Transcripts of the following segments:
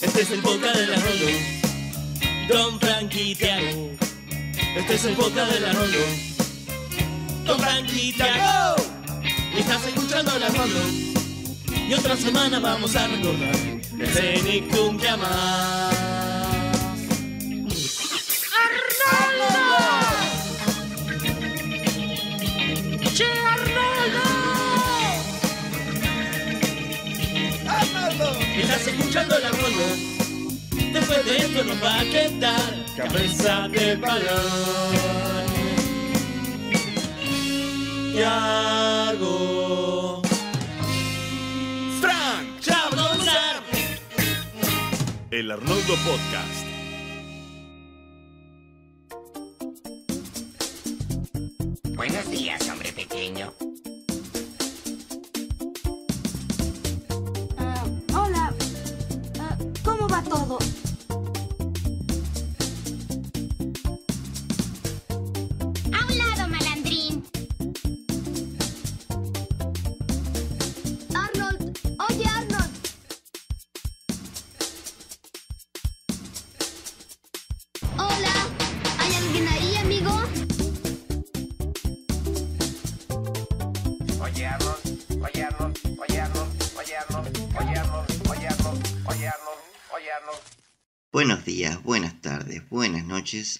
Este es el boca de la Rondo. Don Frank Este es el boca de la Rondo. Don Frank y Estás escuchando la Rondo. Y otra semana vamos a recordar el Cenicum que amar. estás escuchando la ronda. Después de esto nos va a quedar cabeza de balón. Tiago. Frank Chablonzar. El Arnoldo Podcast.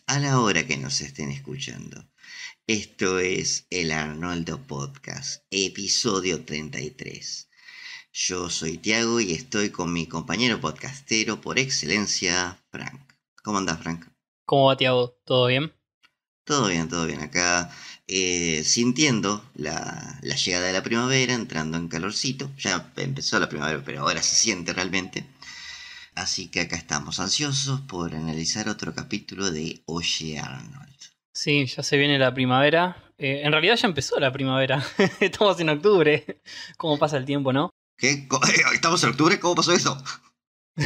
a la hora que nos estén escuchando. Esto es el Arnoldo Podcast, episodio 33. Yo soy Tiago y estoy con mi compañero podcastero por excelencia, Frank. ¿Cómo andás, Frank? ¿Cómo va, Tiago? ¿Todo bien? Todo bien, todo bien. Acá eh, sintiendo la, llegada de la primavera, entrando en calorcito. Ya empezó la primavera, pero ahora se siente realmente. Así que acá estamos ansiosos por analizar otro capítulo de Oye Arnold. Sí, ya se viene la primavera. Eh, en realidad ya empezó la primavera. estamos en octubre. ¿Cómo pasa el tiempo, no? ¿Qué? ¿Estamos en octubre? ¿Cómo pasó eso?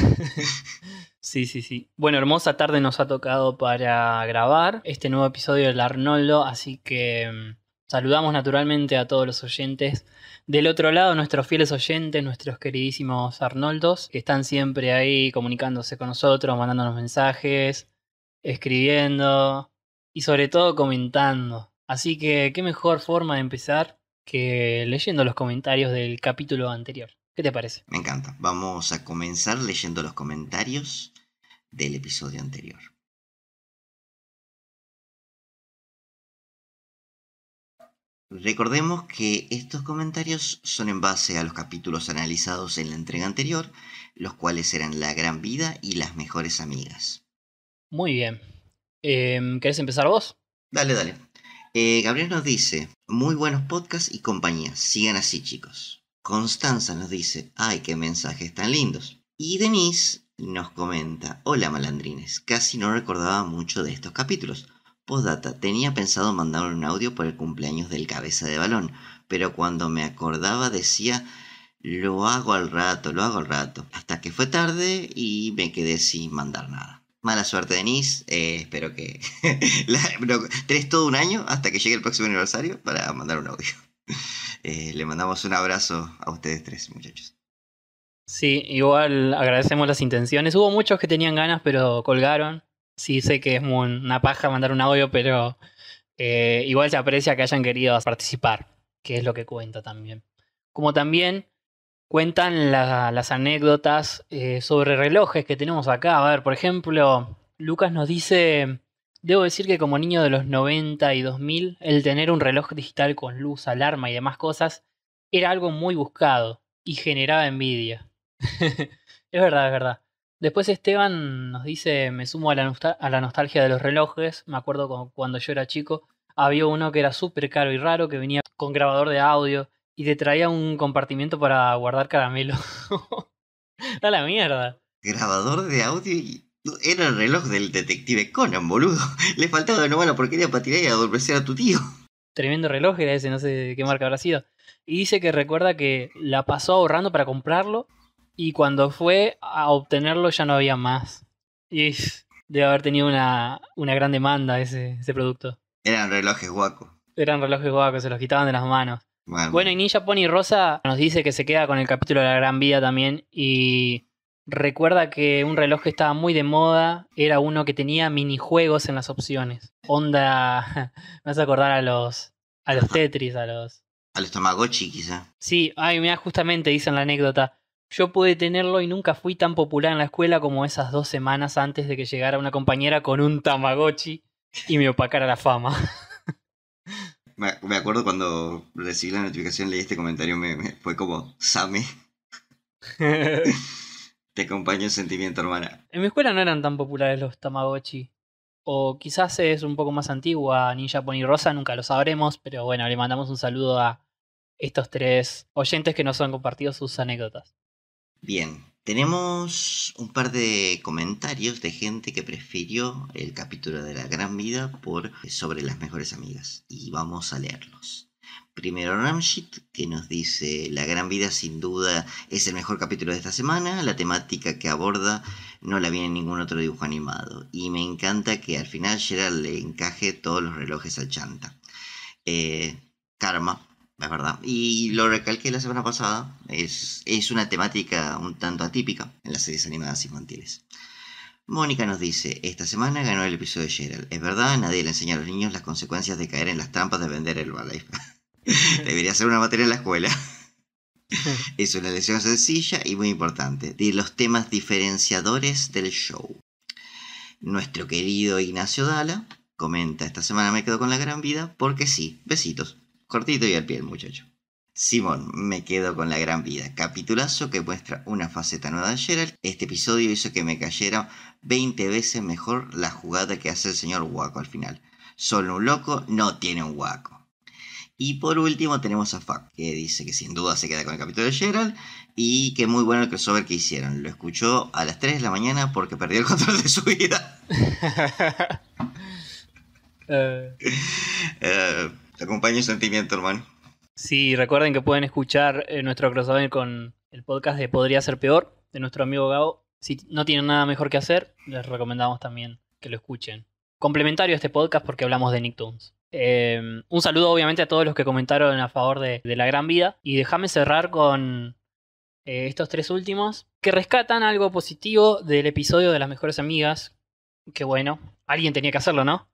sí, sí, sí. Bueno, hermosa tarde nos ha tocado para grabar este nuevo episodio del Arnoldo, así que mm, Saludamos naturalmente a todos los oyentes. Del otro lado, nuestros fieles oyentes, nuestros queridísimos Arnoldos, que están siempre ahí comunicándose con nosotros, mandándonos mensajes, escribiendo y sobre todo comentando. Así que, ¿qué mejor forma de empezar que leyendo los comentarios del capítulo anterior? ¿Qué te parece? Me encanta. Vamos a comenzar leyendo los comentarios del episodio anterior. Recordemos que estos comentarios son en base a los capítulos analizados en la entrega anterior, los cuales eran La Gran Vida y Las Mejores Amigas. Muy bien. Em, ¿Querés empezar vos? Dale, dale. Eh, Gabriel nos dice, muy buenos podcasts y compañía, sigan así chicos. Constanza nos dice, ay, qué mensajes tan lindos. Y Denise nos comenta, hola malandrines, casi no recordaba mucho de estos capítulos. Postdata, tenía pensado mandar un audio por el cumpleaños del cabeza de balón, pero cuando me acordaba decía, lo hago al rato, lo hago al rato. Hasta que fue tarde y me quedé sin mandar nada. Mala suerte, Denise. Eh, espero que... tres todo un año hasta que llegue el próximo aniversario para mandar un audio. Eh, le mandamos un abrazo a ustedes tres, muchachos. Sí, igual agradecemos las intenciones. Hubo muchos que tenían ganas, pero colgaron. Sí, sé que es una paja mandar un audio, pero eh, igual se aprecia que hayan querido participar, que es lo que cuenta también. Como también cuentan las anécdotas eh, sobre relojes que tenemos acá. A ver, por ejemplo, Lucas nos dice, debo decir que como niño de los 90 y 2000, el tener un reloj digital con luz, alarma y demás cosas era algo muy buscado y generaba envidia. es verdad, es verdad. Después Esteban nos dice, me sumo a la, a la nostalgia de los relojes, me acuerdo cuando yo era chico, había uno que era súper caro y raro, que venía con grabador de audio y te traía un compartimiento para guardar caramelo. da la mierda. Grabador de audio y... Era el reloj del detective Conan, boludo. Le faltaba de nuevo porque porquería para tirar y adormecer a tu tío. Tremendo reloj era ese, no sé de qué marca habrá sido. Y dice que recuerda que la pasó ahorrando para comprarlo y cuando fue a obtenerlo ya no había más. Y debe haber tenido una, una gran demanda ese, producto. Eran relojes guacos. Eran relojes guacos, se los quitaban de las manos. Bueno. y Ninja Pony Rosa nos dice que se queda con el capítulo de la gran vida también y recuerda que un reloj que estaba muy de moda era uno que tenía minijuegos en las opciones. Onda, me vas a acordar a los, a los Tetris, a los... A los Tamagotchi quizá. Sí, ay, mira, justamente dicen la anécdota. Yo pude tenerlo y nunca fui tan popular en la escuela como esas dos semanas antes de que llegara una compañera con un Tamagotchi y me opacara la fama. Me acuerdo cuando recibí la notificación, leí este comentario, me, fue como, Same. Te acompaño el sentimiento, hermana. En mi escuela no eran tan populares los Tamagotchi. O quizás es un poco más antigua, Ninja Pony Rosa, nunca lo sabremos, pero bueno, le mandamos un saludo a estos tres oyentes que nos han compartido sus anécdotas. Bien, tenemos un par de comentarios de gente que prefirió el capítulo de la gran vida por eh, sobre las mejores amigas y vamos a leerlos. Primero Ramshit, que nos dice, La Gran Vida sin duda es el mejor capítulo de esta semana, la temática que aborda no la viene en ningún otro dibujo animado, y me encanta que al final Gerald le encaje todos los relojes al chanta. Eh, karma, es verdad. Y lo recalqué la semana pasada, es, es una temática un tanto atípica en las series animadas infantiles. Mónica nos dice, esta semana ganó el episodio de Gerald. Es verdad, nadie le enseña a los niños las consecuencias de caer en las trampas de vender el life. Debería ser una materia en la escuela. es una lección sencilla y muy importante de los temas diferenciadores del show. Nuestro querido Ignacio Dala comenta, esta semana me quedo con la gran vida porque sí, besitos. Cortito y al pie muchacho. Simón, me quedo con la gran vida. Capitulazo que muestra una faceta nueva de Gerald. Este episodio hizo que me cayera 20 veces mejor la jugada que hace el señor Waco al final. Solo un loco no tiene un Waco. Y por último tenemos a Fak, que dice que sin duda se queda con el capítulo de Gerald y que muy bueno el crossover que hicieron. Lo escuchó a las 3 de la mañana porque perdió el control de su vida. Eh, te acompaña el sentimiento, hermano. Sí, recuerden que pueden escuchar eh, nuestro crossover con el podcast de Podría Ser Peor, de nuestro amigo Gao. Si no tienen nada mejor que hacer, les recomendamos también que lo escuchen. Complementario a este podcast porque hablamos de Nicktoons. Em, un saludo obviamente a todos los que comentaron a favor de, la gran vida. Y déjame cerrar con eh, estos tres últimos que rescatan algo positivo del episodio de las mejores amigas. Que bueno, alguien tenía que hacerlo, ¿no?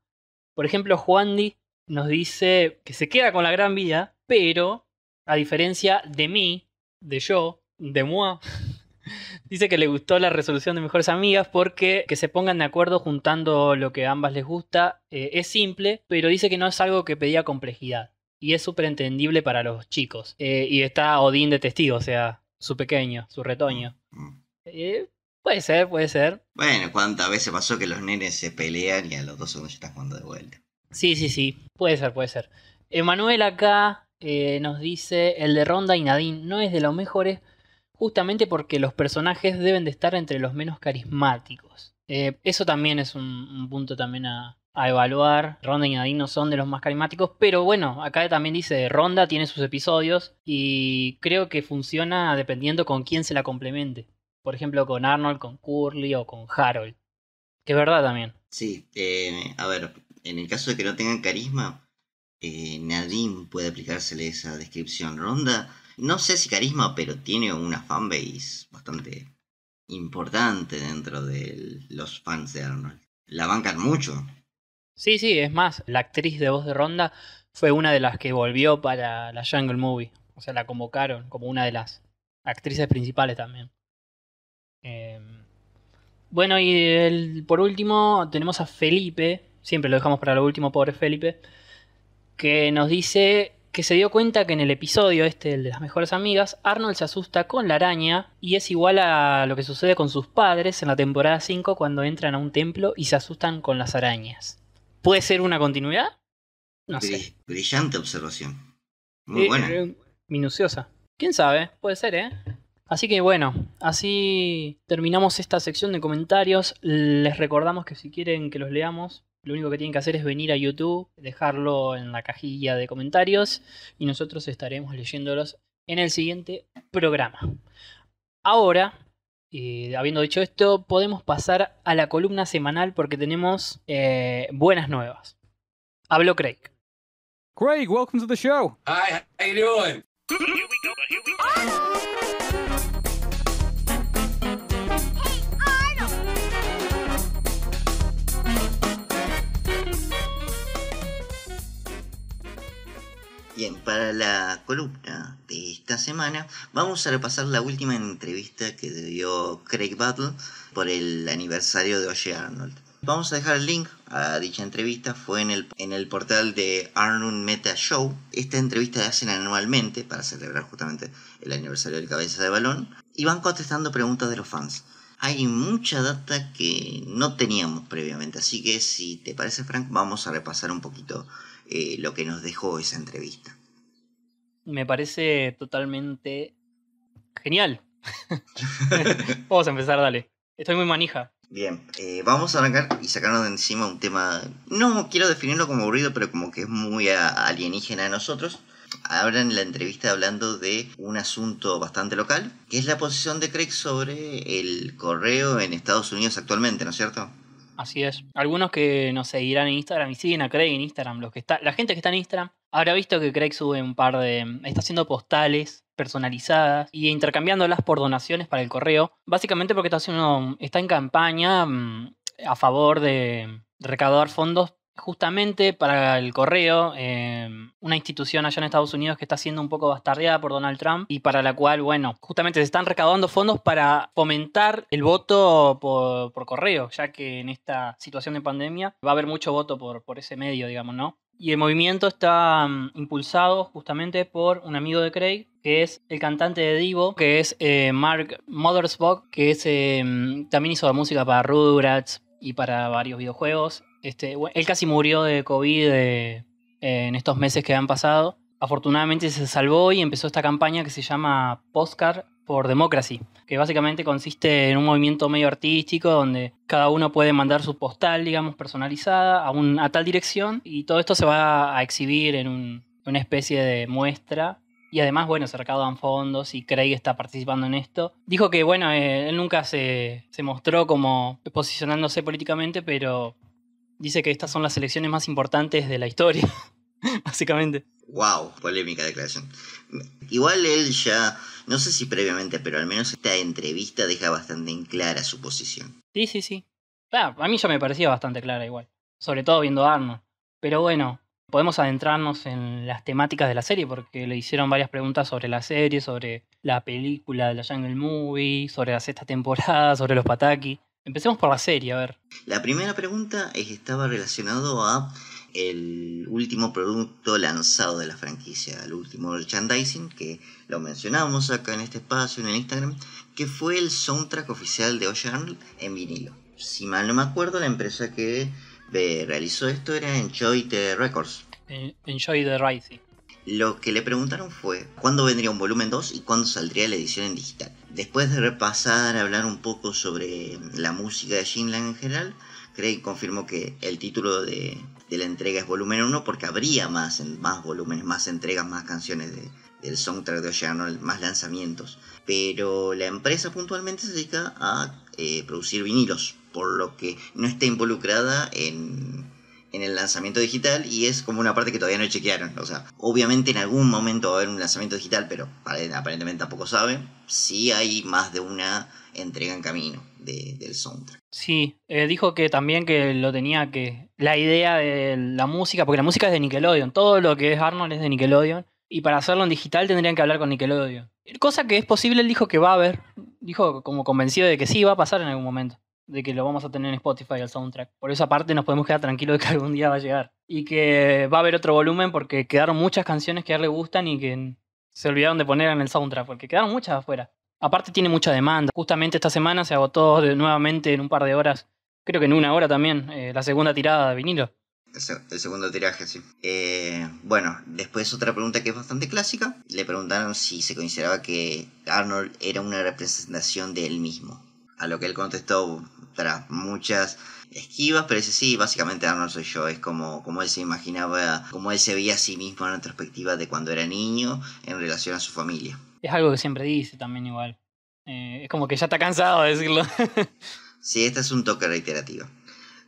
Por ejemplo, Juandi nos dice que se queda con la gran vida, pero a diferencia de mí, de yo, de moi, dice que le gustó la resolución de mejores amigas porque que se pongan de acuerdo juntando lo que a ambas les gusta eh, es simple, pero dice que no es algo que pedía complejidad. Y es súper entendible para los chicos. Eh, y está Odín de testigo, o sea, su pequeño, su retoño. Mm, mm. Eh, puede ser, puede ser. Bueno, ¿cuántas veces pasó que los nenes se pelean y a los dos segundos ya están jugando de vuelta? Sí, sí, sí. Puede ser, puede ser. Emanuel acá eh, nos dice: el de Ronda y Nadine no es de los mejores, justamente porque los personajes deben de estar entre los menos carismáticos. Eh, eso también es un, punto también a, evaluar. Ronda y Nadine no son de los más carismáticos, pero bueno, acá también dice Ronda tiene sus episodios y creo que funciona dependiendo con quién se la complemente. Por ejemplo, con Arnold, con Curly o con Harold. Que es verdad también. Sí, eh, a ver, en el caso de que no tengan carisma, eh, Nadine puede aplicársele esa descripción. Ronda, no sé si carisma, pero tiene una fanbase bastante importante dentro de los fans de Arnold. La bancan mucho. Sí, sí, es más, la actriz de voz de Ronda fue una de las que volvió para la Jungle Movie. O sea, la convocaron como una de las actrices principales también. Em, bueno, y por último tenemos a Felipe, siempre lo dejamos para lo último, pobre Felipe, que nos dice que se dio cuenta que en el episodio este, el de las mejores amigas, Arnold se asusta con la araña y es igual a lo que sucede con sus padres en la temporada 5 cuando entran a un templo y se asustan con las arañas. ¿Puede ser una continuidad? No sé. Brillante observación. Muy eh, buena. Eh, minuciosa. ¿Quién sabe? Puede ser, ¿eh? Así que bueno, así terminamos esta sección de comentarios. Les recordamos que si quieren que los leamos, lo único que tienen que hacer es venir a YouTube, dejarlo en la cajilla de comentarios y nosotros estaremos leyéndolos en el siguiente programa. Ahora, eh, habiendo dicho esto, podemos pasar a la columna semanal porque tenemos eh, buenas nuevas. Habló Craig. Craig, welcome to the show. Hi, how you doing? Bien, para la columna de esta semana vamos a repasar la última entrevista que dio Craig Battle por el aniversario de Oye Arnold. Vamos a dejar el link a dicha entrevista, fue en el, en el portal de Arnold Meta Show. Esta entrevista la hacen anualmente para celebrar justamente el aniversario del cabeza de balón y van contestando preguntas de los fans. Hay mucha data que no teníamos previamente, así que si te parece Frank vamos a repasar un poquito eh, lo que nos dejó esa entrevista. Me parece totalmente genial. Vamos a empezar, dale. Estoy muy manija. Bien, eh, vamos a arrancar y sacarnos de encima un tema, no quiero definirlo como aburrido, pero como que es muy alienígena a nosotros. Ahora la entrevista hablando de un asunto bastante local, que es la posición de Craig sobre el correo en Estados Unidos actualmente, ¿no es cierto? Así es. Algunos que nos seguirán en Instagram y siguen a Craig en Instagram, los que está, la gente que está en Instagram habrá visto que Craig sube un par de. Mm, está haciendo postales personalizadas y intercambiándolas por donaciones para el correo. Básicamente porque está haciendo. Mm, está en campaña mm, a favor de recaudar fondos justamente para el correo, eh, una institución allá en Estados Unidos que está siendo un poco bastardeada por Donald Trump y para la cual, bueno, justamente se están recaudando fondos para fomentar el voto por, correo, ya que en esta situación de pandemia va a haber mucho voto por, por ese medio, digamos, ¿no? Y el movimiento está mm, impulsado justamente por un amigo de Craig, que es el cantante de Divo, que es eh, Mark Mothersbaugh, que es, eh, mm, también hizo música para Rugrats y para varios videojuegos. Este, él casi murió de COVID eh, en estos meses que han pasado. Afortunadamente se salvó y empezó esta campaña que se llama Postcard por Democracy, que básicamente consiste en un movimiento medio artístico donde cada uno puede mandar su postal, digamos, personalizada a, tal dirección y todo esto se va a exhibir en una especie de muestra y además, bueno, se recaudan fondos y Craig está participando en esto. Dijo que, bueno, eh, él nunca se, se, mostró como posicionándose políticamente, pero dice que estas son las elecciones más importantes de la historia, básicamente. Wow, polémica declaración. Igual él ya, no sé si previamente, pero al menos esta entrevista deja bastante en clara su posición. Sí, sí, sí. Claro, ah, a mí ya me parecía bastante clara igual, sobre todo viendo Arnold. Pero bueno, podemos adentrarnos en las temáticas de la serie, porque le hicieron varias preguntas sobre la serie, sobre la película de la Jungle Movie, sobre la sexta temporada, sobre los Pataki. Empecemos por la serie, a ver. La primera pregunta es, estaba relacionado a el último producto lanzado de la franquicia, el último merchandising que lo mencionamos acá en este espacio, en el Instagram, que fue el soundtrack oficial de Ocean en vinilo. Si mal no me acuerdo, la empresa que eh, realizó esto era Enjoy the Records. Enjoy the Rising. Lo que le preguntaron fue, ¿cuándo vendría un volumen 2 y cuándo saldría la edición en digital? Después de repasar, hablar un poco sobre la música de Shinlan en general, Craig confirmó que el título de, la entrega es volumen 1 porque habría más, más volúmenes, más entregas, más canciones del soundtrack de Oceano, más lanzamientos. Pero la empresa puntualmente se dedica a eh, producir vinilos, por lo que no está involucrada en en el lanzamiento digital y es como una parte que todavía no chequearon. O sea, obviamente en algún momento va a haber un lanzamiento digital, pero aparentemente tampoco sabe. si hay más de una entrega en camino del soundtrack. Sí, eh, dijo que también que lo tenía que... La idea de la música, porque la música es de Nickelodeon, todo lo que es Arnold es de Nickelodeon, y para hacerlo en digital tendrían que hablar con Nickelodeon. Cosa que es posible, él dijo que va a haber, dijo como convencido de que sí, va a pasar en algún momento de que lo vamos a tener en Spotify el soundtrack. Por esa parte nos podemos quedar tranquilos de que algún día va a llegar. Y que va a haber otro volumen porque quedaron muchas canciones que a él le gustan y que se olvidaron de poner en el soundtrack, porque quedaron muchas afuera. Aparte tiene mucha demanda. Justamente esta semana se agotó nuevamente en un par de horas, creo que en una hora también, eh, la segunda tirada de vinilo. El segundo tiraje, sí. Eh, bueno, después otra pregunta que es bastante clásica. Le preguntaron si se consideraba que Arnold era una representación de él mismo. A lo que él contestó, tras muchas esquivas, pero ese sí, básicamente Arnold soy yo, es como, como él se imaginaba, como él se veía a sí mismo en perspectiva de cuando era niño en relación a su familia. Es algo que siempre dice también igual. Eh, es como que ya está cansado de decirlo. sí, este es un toque reiterativo.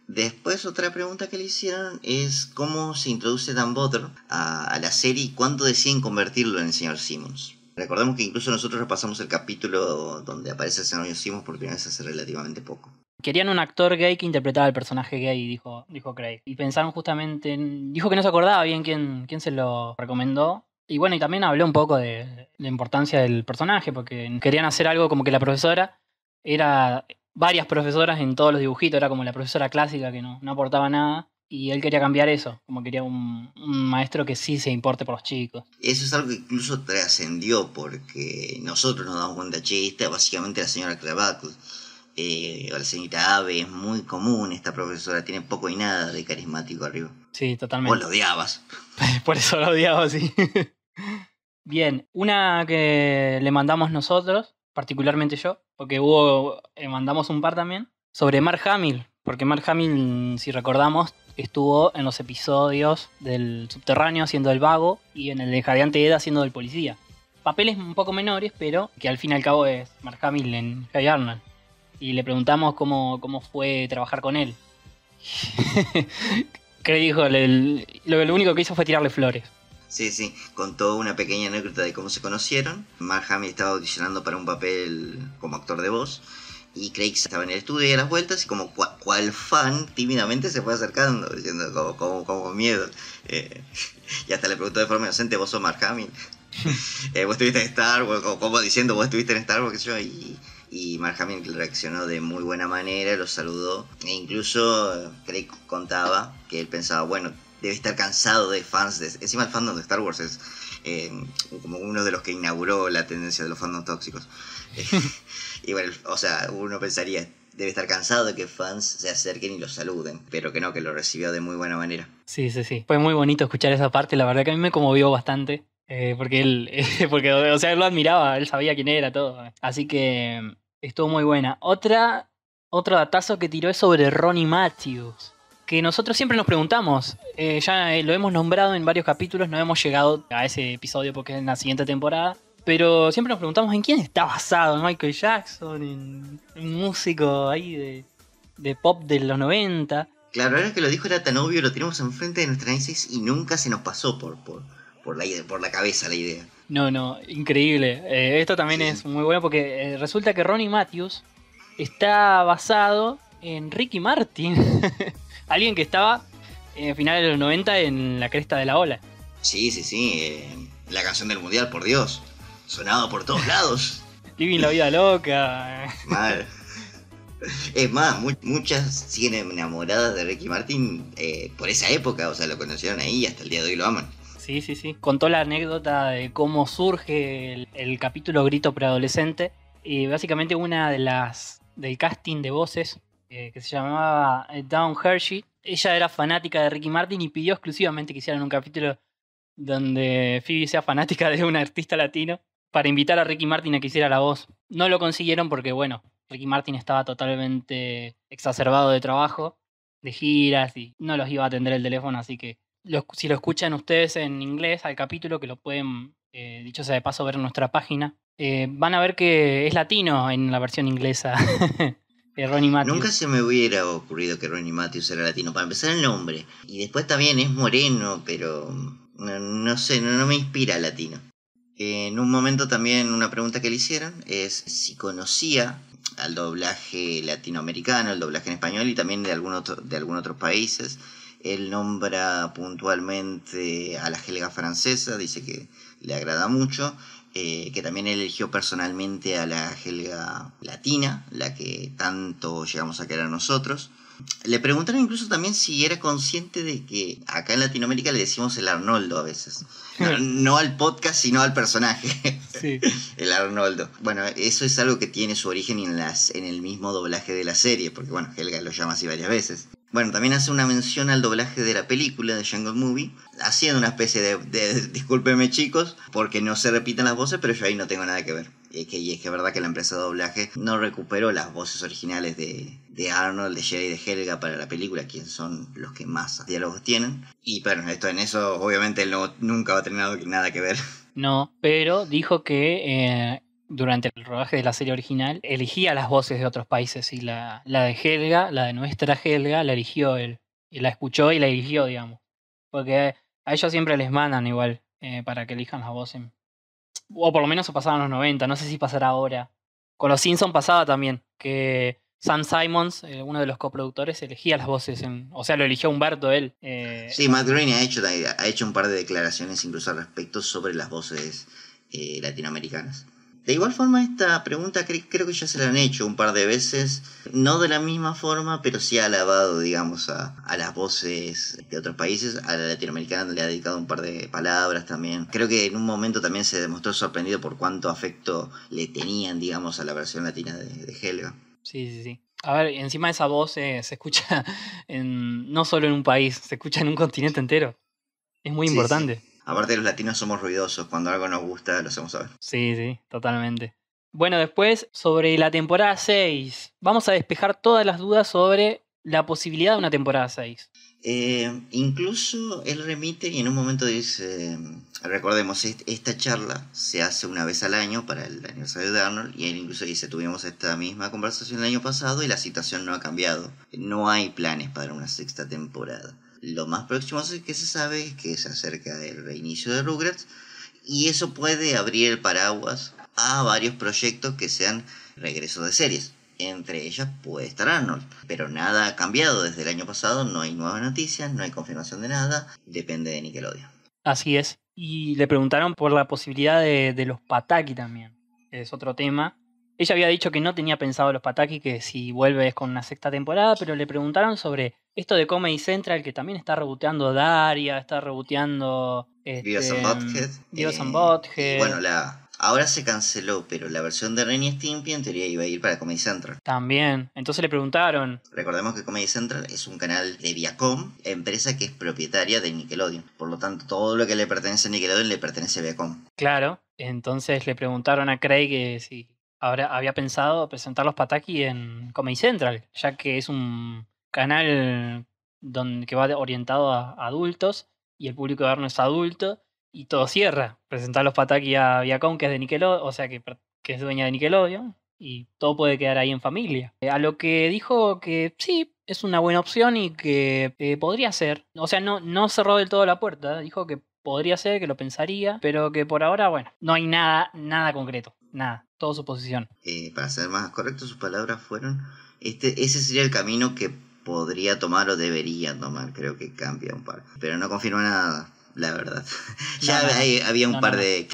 Después otra pregunta que le hicieron es cómo se introduce Dan Butler a, la serie y cuándo deciden convertirlo en el señor Simmons. Recordemos que incluso nosotros repasamos el capítulo donde aparece el señor Simmons porque hace relativamente poco. Querían un actor gay que interpretara el personaje gay, dijo, dijo Craig. Y pensaron justamente en... Dijo que no se acordaba bien quién, quién se lo recomendó. Y bueno, y también habló un poco de la importancia del personaje, porque querían hacer algo como que la profesora era varias profesoras en todos los dibujitos, era como la profesora clásica que no, aportaba nada. Y él quería cambiar eso, como quería un, maestro que sí se importe por los chicos. Eso es algo que incluso trascendió porque nosotros nos damos cuenta, chiste básicamente la señora Clavacus eh, la señorita Ave, es muy común esta profesora, tiene poco y nada de carismático arriba. Sí, totalmente. Vos lo odiabas. Por eso lo odiaba, sí. Bien, una que le mandamos nosotros, particularmente yo, porque hubo, eh, mandamos un par también, sobre Mark Hamill, porque Mark Hamill, si recordamos, estuvo en los episodios del subterráneo haciendo el vago y en el de Jadeante Eda haciendo el policía. Papeles un poco menores, pero que al fin y al cabo es Mark Hamill en Harry Arnold y le preguntamos cómo, fue trabajar con él. Craig dijo, lo, único que hizo fue tirarle flores. Sí, sí, contó una pequeña anécdota de cómo se conocieron. Mark Hamill estaba audicionando para un papel como actor de voz y Craig estaba en el estudio y a las vueltas y como cual, fan tímidamente se fue acercando, diciendo como, como, miedo. Eh, y hasta le preguntó de forma inocente, vos sos Mark Hamill. Eh, vos estuviste en Star Wars, como, diciendo vos estuviste en Star Wars, y y Mark reaccionó de muy buena manera, lo saludó e incluso eh, Craig contaba que él pensaba, bueno, debe estar cansado de fans, encima el fandom de Star Wars es eh, como uno de los que inauguró la tendencia de los fandoms tóxicos. y bueno, o sea, uno pensaría, debe estar cansado de que fans se acerquen y lo saluden, pero que no, que lo recibió de muy buena manera. Sí, sí, sí. Fue muy bonito escuchar esa parte, la verdad que a mí me conmovió bastante. Eh, porque él, porque, o sea, lo admiraba, él sabía quién era, todo. Así que estuvo muy buena. Otra, otro datazo que tiró es sobre Ronnie Matthews. Que nosotros siempre nos preguntamos, eh, ya eh, lo hemos nombrado en varios capítulos, no hemos llegado a ese episodio porque es en la siguiente temporada, pero siempre nos preguntamos en quién está basado ¿En Michael Jackson, en un músico ahí de, pop de los 90. Claro, ahora que lo dijo era tan obvio, lo tenemos enfrente de nuestras análisis y nunca se nos pasó por, por, por la, por la cabeza la idea. No, no, increíble. Eh, esto también es muy bueno porque eh, resulta que Ronnie Matthews está basado en Ricky Martin, alguien que estaba en eh, finales de los 90 en la cresta de la ola. Sí, sí, sí, la canción del mundial, por Dios, Sonaba por todos lados. Living la vida loca. Es más, muchas siguen enamoradas de Ricky Martin por esa época, o sea, lo conocieron ahí y hasta el día de hoy lo aman. Sí, sí, sí. Contó la anécdota de cómo surge el, capítulo Grito Preadolescente. Y básicamente una de las del casting de voces eh, que se llamaba eh, Dawn Hershey. Ella era fanática de Ricky Martin y pidió exclusivamente que hicieran un capítulo donde Phoebe sea fanática de un artista latino para invitar a Ricky Martin a que hiciera la voz. No lo consiguieron porque, bueno, Ricky Martin estaba totalmente exacerbado de trabajo, de giras y no los iba a atender el teléfono, así que si lo escuchan ustedes en inglés al capítulo, que lo pueden, eh, dicho sea de paso, ver en nuestra página, eh, van a ver que es latino en la versión inglesa de Ronnie Matthews. Nunca se me hubiera ocurrido que Ronnie Matthews era latino, para empezar el nombre. Y después también es moreno, pero no, sé, no, me inspira latino. en un momento también una pregunta que le hicieron es si conocía al doblaje latinoamericano, el doblaje en español y también de, algunos de algunos otros países. Él nombra puntualmente a la Helga francesa, dice que le agrada mucho, eh, que también eligió personalmente a la Helga latina, la que tanto llegamos a querer nosotros. Le preguntaron incluso también si era consciente de que acá en Latinoamérica le decimos el Arnoldo a veces. No, al podcast, sino al personaje. El Arnoldo. Bueno, eso es algo que tiene su origen en, las, en el mismo doblaje de la serie, porque bueno, Helga lo llama así varias veces. Bueno, también hace una mención al doblaje de la película de Jungle Movie, haciendo una especie de, discúlpeme chicos, porque no se repiten las voces, pero yo ahí no tengo nada que ver. Y es que, es que verdad que la empresa de doblaje no recuperó las voces originales de, de Arnold, de Jerry y de Helga para la película, quienes son los que más diálogos tienen. Y bueno, esto en eso obviamente no, nunca va a tener nada que ver. No, pero dijo que eh, durante el rodaje de la serie original, elegía las voces de otros países y la, la de Helga, la de nuestra Helga, la eligió él. Y la escuchó y la eligió, digamos. Porque a ellos siempre les mandan igual eh, para que elijan las voces. O por lo menos se en los 90, no sé si pasará ahora. Con los Simpsons pasaba también, que Sam Simons, eh, uno de los coproductores, elegía las voces. o sea, lo eligió Humberto él. Eh. sí, Matt Green ha ha hecho un par de declaraciones incluso al respecto sobre las voces latinoamericanas. De igual forma, esta pregunta creo que ya se la han hecho un par de veces, no de la misma forma, pero sí ha alabado, digamos, a, las voces de otros países. A la latinoamericana le ha dedicado un par de palabras también. Creo que en un momento también se demostró sorprendido por cuánto afecto le tenían, digamos, a la versión latina de, Helga. Sí, sí, sí. A ver, encima esa voz eh, se escucha en, no solo en un país, se escucha en un continente entero. Es muy importante. Aparte los latinos somos ruidosos, cuando algo nos gusta lo hacemos saber. Sí, sí, totalmente. Bueno, después sobre la temporada 6, vamos a despejar todas las dudas sobre la posibilidad de una temporada 6. Eh, incluso él remite y en un momento dice, recordemos, esta charla se hace una vez al año para el aniversario de Arnold y él incluso dice, tuvimos esta misma conversación el año pasado y la situación no ha cambiado. No hay planes para una sexta temporada. Lo más próximo que se sabe es que se acerca del reinicio de Rugrats y eso puede abrir el paraguas a varios proyectos que sean regresos de series. Entre ellas puede estar Arnold, pero nada ha cambiado desde el año pasado, no hay nuevas noticias, no hay confirmación de nada, depende de Nickelodeon. Así es, y le preguntaron por la posibilidad de, los Pataki también, es otro tema. Ella había dicho que no tenía pensado los Pataki, que si vuelve es con una sexta temporada, pero le preguntaron sobre esto de Comedy Central, que también está reboteando Daria, está reboteando. Este, Dios and Bothead. Dios eh, Bothead. Bueno, la, ahora se canceló, pero la versión de Ren y Stimpy en teoría iba a ir para Comedy Central. También. Entonces le preguntaron. Recordemos que Comedy Central es un canal de Viacom, empresa que es propietaria de Nickelodeon. Por lo tanto, todo lo que le pertenece a Nickelodeon le pertenece a Viacom. Claro. Entonces le preguntaron a Craig que eh, si ahora había pensado presentar los Pataki en Comedy Central, ya que es un canal donde, que va orientado a adultos y el público de no es adulto y todo cierra. Presentar los Pataki a Viacom, que es de Nickelodeon, o sea, que, es dueña de Nickelodeon, y todo puede quedar ahí en familia. Eh, a lo que dijo que sí, es una buena opción y que eh, podría ser. O sea, no, no cerró del todo la puerta, dijo que podría ser, que lo pensaría, pero que por ahora, bueno, no hay nada, nada concreto, nada, todo su posición. Eh, para ser más correcto, sus palabras fueron, este, ese sería el camino que podría tomar o debería tomar, creo que cambia un par. Pero no confirma nada, la verdad. ya había un par de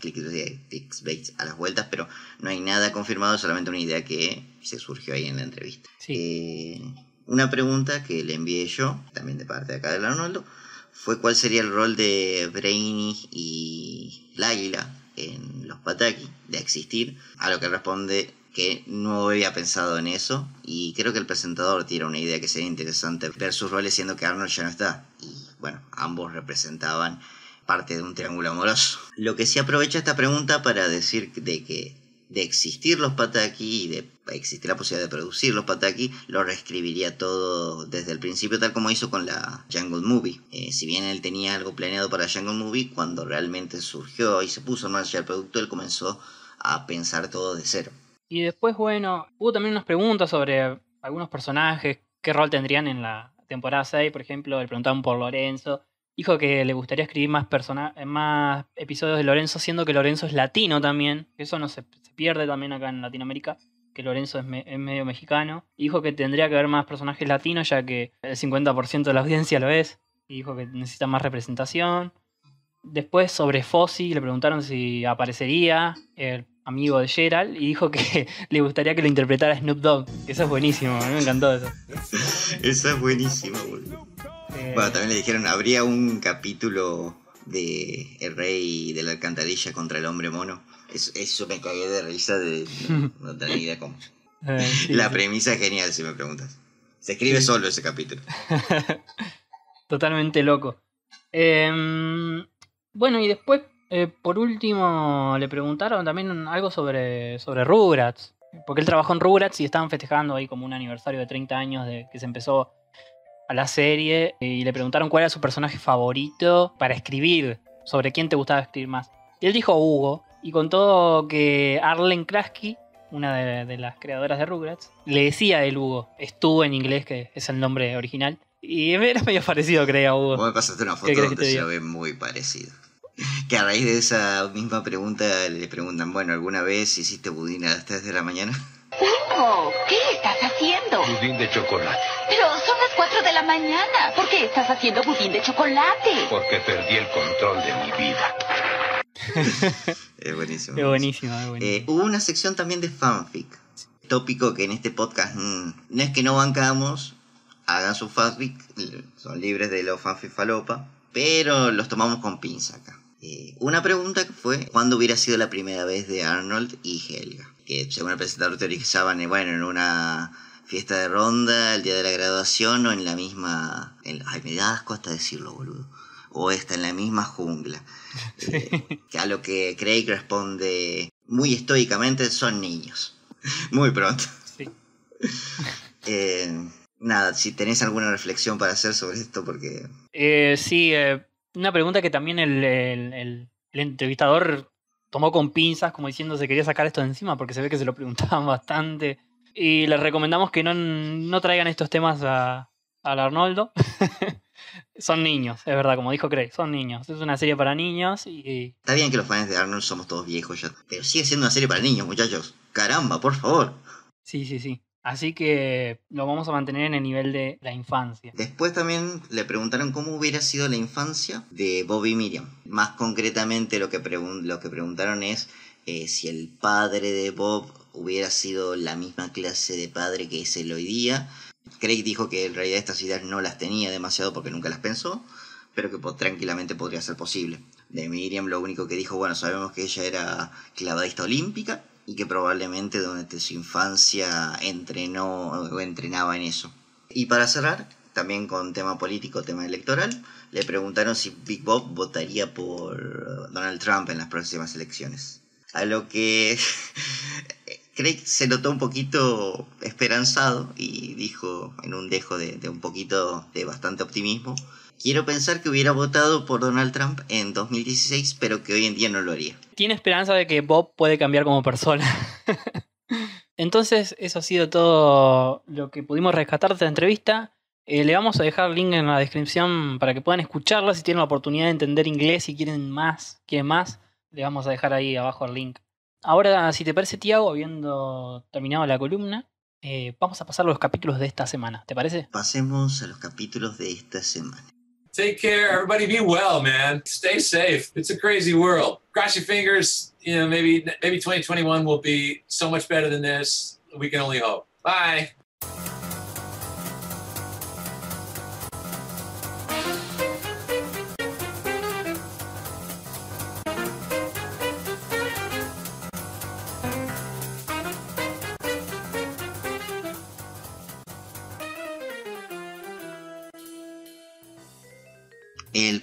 baits a las vueltas, pero no hay nada confirmado, solamente una idea que se surgió ahí en la entrevista. Eh, una pregunta que le envié yo, también de parte de acá de Arnoldo, fue cuál sería el rol de Brainy y Águila en los Pataki, de existir, a lo que responde que no había pensado en eso y creo que el presentador tiene una idea que sería interesante ver sus roles siendo que Arnold ya no está. Y bueno, ambos representaban parte de un triángulo amoroso. Lo que sí aprovecha esta pregunta para decir de que de existir los pataki y de existir la posibilidad de producir los pataki, lo reescribiría todo desde el principio, tal como hizo con la Jungle Movie. Eh, si bien él tenía algo planeado para Jungle Movie, cuando realmente surgió y se puso en marcha el producto, él comenzó a pensar todo de cero. Y después, bueno, hubo también unas preguntas sobre algunos personajes, qué rol tendrían en la temporada 6, por ejemplo, le preguntaron por Lorenzo. Dijo que le gustaría escribir más, eh, más episodios de Lorenzo, siendo que Lorenzo es latino también, eso no se, pierde también acá en Latinoamérica que Lorenzo es, medio mexicano. dijo que tendría que haber más personajes latinos, ya que el 50% de la audiencia lo es. Y dijo que necesita más representación. Después, sobre Fossi, le preguntaron si aparecería. El amigo de Gerald y dijo que le gustaría que lo interpretara Snoop Dogg. Eso es buenísimo, a mí me encantó eso. eso es buenísimo, boludo. Eh, bueno, también le dijeron, habría un capítulo de El Rey de la Alcantarilla contra el Hombre Mono. Eso, me cagué de risa de... No, tenía idea cómo. Eh, la premisa es genial, si me preguntas. Se escribe solo ese capítulo. Totalmente loco. Em, bueno, y después eh, por último, le preguntaron también algo sobre, sobre Rugrats. Porque él trabajó en Rugrats y estaban festejando ahí como un aniversario de 30 años de que se empezó a la serie. Y le preguntaron cuál era su personaje favorito para escribir. Sobre quién te gustaba escribir más. Y él dijo Hugo. Y con todo que Arlen Kraski, una de, las creadoras de Rugrats, le decía el Hugo. Estuvo en inglés, que es el nombre original. Y era medio parecido, creo, Hugo. Vos me pasaste una foto donde se ve muy parecido que a raíz de esa misma pregunta le preguntan, bueno, ¿alguna vez hiciste budín a las 3 de la mañana? ¡Hugo! ¿qué estás haciendo? Budín de chocolate. Pero son las 4 de la mañana. ¿Por qué estás haciendo budín de chocolate? Porque perdí el control de mi vida. es buenísimo. buenísimo, eh, hubo una sección también de fanfic. Tópico que en este podcast mm, no es que no bancamos, hagan su fanfic, son libres de los fanfic falopa, pero los tomamos con pinza acá. Eh, una pregunta fue, ¿cuándo hubiera sido la primera vez de Arnold y Helga? Que según el presentador teorizaban, eh, bueno, en una fiesta de ronda, el día de la graduación o en la misma... ay, me da asco hasta decirlo, boludo. O está en la misma jungla. Eh, a lo que Craig responde muy estoicamente, son niños. muy pronto. nada, si tenés alguna reflexión para hacer sobre esto, porque... sí, eh, una pregunta que también el, entrevistador tomó con pinzas, como diciendo se quería sacar esto de encima, porque se ve que se lo preguntaban bastante. Y les recomendamos que no, traigan estos temas al Arnoldo. son niños, es verdad, como dijo Craig, son niños. Es una serie para niños y... Está bien que los fans de Arnold somos todos viejos ya, pero sigue siendo una serie para niños, muchachos. Caramba, por favor. Sí, sí, sí. Así que lo vamos a mantener en el nivel de la infancia. Después también le preguntaron cómo hubiera sido la infancia de Bobby Miriam. Más concretamente lo que, preguntaron es eh, si el padre de Bob hubiera sido la misma clase de padre que es el hoy día. Craig dijo que en realidad estas ideas no las tenía demasiado porque nunca las pensó, pero que tranquilamente podría ser posible. De Miriam lo único que dijo, bueno, sabemos que ella era clavadista olímpica, y que probablemente durante su infancia entrenó o entrenaba en eso. Y para cerrar, también con tema político, tema electoral, le preguntaron si Big Bob votaría por Donald Trump en las próximas elecciones. A lo que Craig se notó un poquito esperanzado y dijo en un dejo de, de un poquito de bastante optimismo quiero pensar que hubiera votado por Donald Trump en 2016, pero que hoy en día no lo haría. Tiene esperanza de que Bob puede cambiar como persona. Entonces, eso ha sido todo lo que pudimos rescatar de la entrevista. Eh, le vamos a dejar el link en la descripción para que puedan escucharla si tienen la oportunidad de entender inglés, y quieren más, más, le vamos a dejar ahí abajo el link. Ahora, si te parece, Tiago, habiendo terminado la columna, eh, vamos a pasar a los capítulos de esta semana, ¿te parece? Pasemos a los capítulos de esta semana. Take care. Everybody be well, man. Stay safe. It's a crazy world. Cross your fingers. You know, maybe maybe 2021 will be so much better than this. We can only hope. Bye.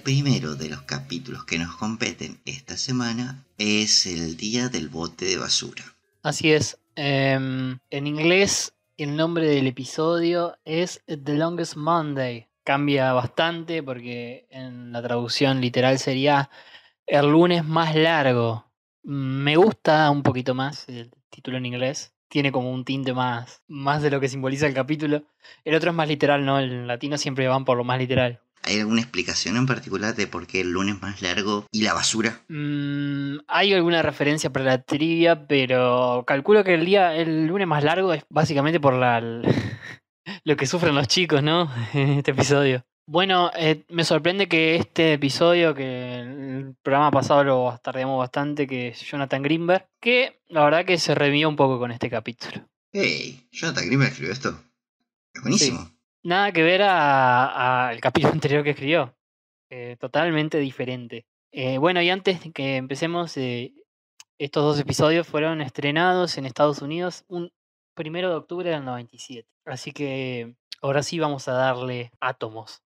El primero de los capítulos que nos competen esta semana es el Día del Bote de Basura. Así es. Em, en inglés, el nombre del episodio es The Longest Monday. Cambia bastante porque en la traducción literal sería El lunes más largo. Me gusta un poquito más el título en inglés. Tiene como un tinte más, más de lo que simboliza el capítulo. El otro es más literal, ¿no? En latino siempre van por lo más literal. ¿Hay alguna explicación en particular de por qué el lunes más largo y la basura? Mm, hay alguna referencia para la trivia, pero calculo que el día, el lunes más largo es básicamente por la, lo que sufren los chicos, ¿no? En este episodio. Bueno, eh, me sorprende que este episodio, que el programa pasado lo tardamos bastante, que es Jonathan Greenberg, que la verdad que se revivió un poco con este capítulo. Hey, Jonathan Greenberg escribió esto. Es buenísimo nada que ver al capítulo anterior que escribió. Eh, totalmente diferente. Eh, bueno, y antes de que empecemos, eh, estos dos episodios fueron estrenados en Estados Unidos un primero de octubre del 97. Así que ahora sí vamos a darle átomos.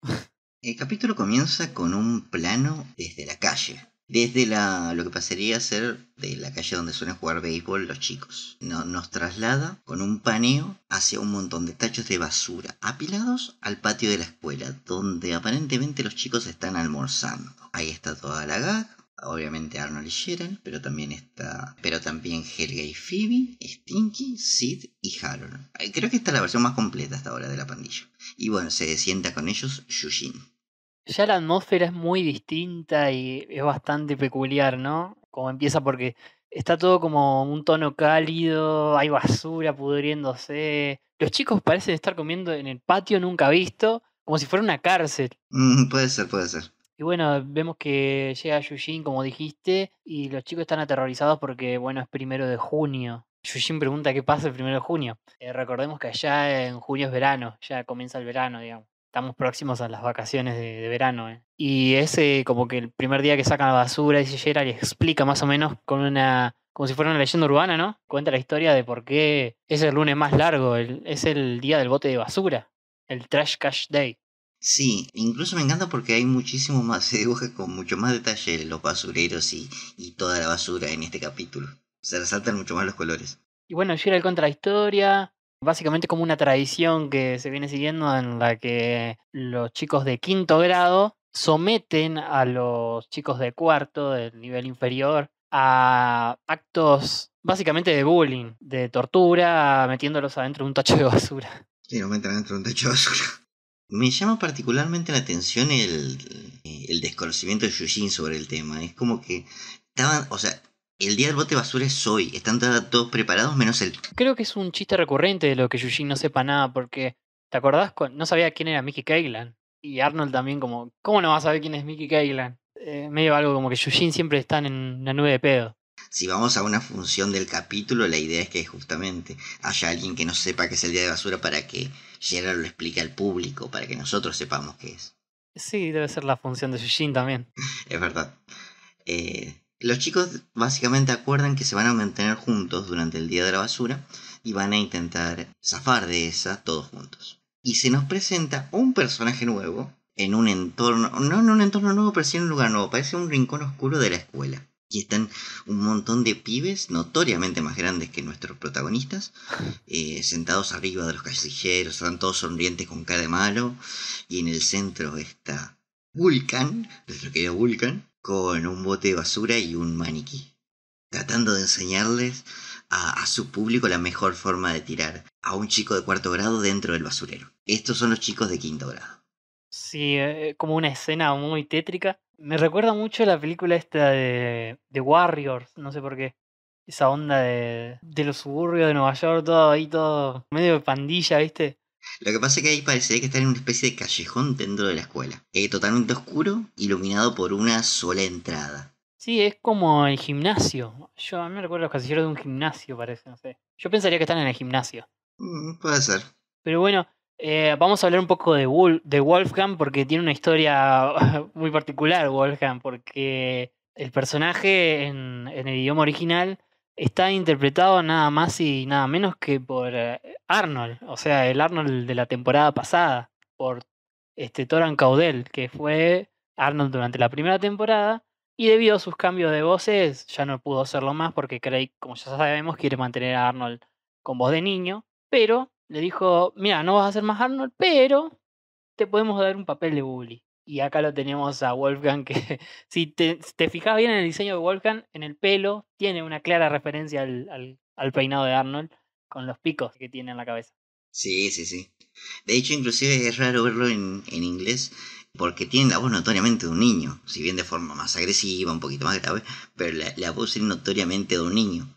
El capítulo comienza con un plano desde la calle, desde la, lo que pasaría a ser de la calle donde suelen jugar béisbol los chicos. nos traslada con un paneo hacia un montón de tachos de basura apilados al patio de la escuela, donde aparentemente los chicos están almorzando. Ahí está toda la gag, obviamente Arnold y Sheran. pero también está, pero también Helga y Phoebe, Stinky, Sid y Harold. Creo que esta es la versión más completa hasta ahora de la pandilla. Y bueno, se sienta con ellos Yujin. Ya la atmósfera es muy distinta y es bastante peculiar, ¿no? Como empieza porque está todo como un tono cálido, hay basura pudriéndose. Los chicos parecen estar comiendo en el patio nunca visto, como si fuera una cárcel. puede ser, puede ser. Y bueno, vemos que llega Yujin, como dijiste, y los chicos están aterrorizados porque, bueno, es primero de junio. Yujin pregunta qué pasa el primero de junio. Eh, recordemos que allá en junio es verano, ya comienza el verano, digamos estamos próximos a las vacaciones de, verano. ¿eh? Y ese como que el primer día que sacan la basura, dice Jira, y explica más o menos con una... Como si fuera una leyenda urbana, ¿no? Cuenta la historia de por qué es el lunes más largo, es el día del bote de basura, el Trash Cash Day. Sí, incluso me encanta porque hay muchísimo más, se dibuja con mucho más detalle los basureros y, y toda la basura en este capítulo. Se resaltan mucho más los colores. Y bueno, Gerald cuenta la historia, básicamente como una tradición que se viene siguiendo en la que los chicos de quinto grado someten a los chicos de cuarto del nivel inferior a actos básicamente de bullying, de tortura, metiéndolos adentro de un tacho de basura. Sí, lo meten adentro de un tacho de basura. Me llama particularmente la atención el, el desconocimiento de Yujin sobre el tema. Es como que estaban, o sea, el día del bote basura es hoy. Están todos preparados menos él. Creo que es un chiste recurrente de lo que Yujin no sepa nada, porque ¿te acordás? No sabía quién era Mickey Kaylan Y Arnold también, como, ¿cómo no vas a saber quién es Mickey Kaylan? Eh, medio algo como que Yujin siempre está en la nube de pedo. Si vamos a una función del capítulo, la idea es que justamente haya alguien que no sepa que es el día de basura para que Gerard lo explique al público, para que nosotros sepamos qué es. Sí, debe ser la función de Yujin también. es verdad. Eh, los chicos básicamente acuerdan que se van a mantener juntos durante el día de la basura y van a intentar zafar de esa todos juntos. Y se nos presenta un personaje nuevo en un entorno, no en un entorno nuevo, pero sí en un lugar nuevo, parece un rincón oscuro de la escuela. Y están un montón de pibes notoriamente más grandes que nuestros protagonistas, eh, sentados arriba de los casilleros, están todos sonrientes con cara de malo, y en el centro está Vulcan, nuestro querido Vulcan, con un bote de basura y un maniquí, tratando de enseñarles a, su público la mejor forma de tirar a un chico de cuarto grado dentro del basurero. Estos son los chicos de quinto grado. Sí, eh, como una escena muy tétrica. Me recuerda mucho a la película esta de, Warriors, no sé por qué. Esa onda de, de los suburbios de Nueva York, todo ahí, todo medio de pandilla, ¿viste? Lo que pasa es que ahí parecería que está en una especie de callejón dentro de la escuela, eh, totalmente oscuro, iluminado por una sola entrada. Sí, es como el gimnasio. Yo a mí me recuerdo los casilleros de un gimnasio, parece, no sé. Yo pensaría que están en el gimnasio. Mm, puede ser. Pero bueno, eh, vamos a hablar un poco de, de Wolfgang porque tiene una historia muy particular, Wolfgang, porque el personaje en el idioma original está interpretado nada más y nada menos que por eh, Arnold, o sea, el Arnold de la temporada pasada, por este Toran Caudel, que fue Arnold durante la primera temporada, y debido a sus cambios de voces ya no pudo hacerlo más porque Craig, como ya sabemos, quiere mantener a Arnold con voz de niño, pero le dijo, mira, no vas a ser más Arnold, pero te podemos dar un papel de bully. Y acá lo tenemos a Wolfgang, que si te, fijas bien en el diseño de Wolfgang, en el pelo tiene una clara referencia al, peinado de Arnold con los picos que tiene en la cabeza. Sí, sí, sí. De hecho, inclusive es raro verlo en, inglés porque tiene la voz notoriamente de un niño, si bien de forma más agresiva, un poquito más grave, pero la, voz es notoriamente de un niño.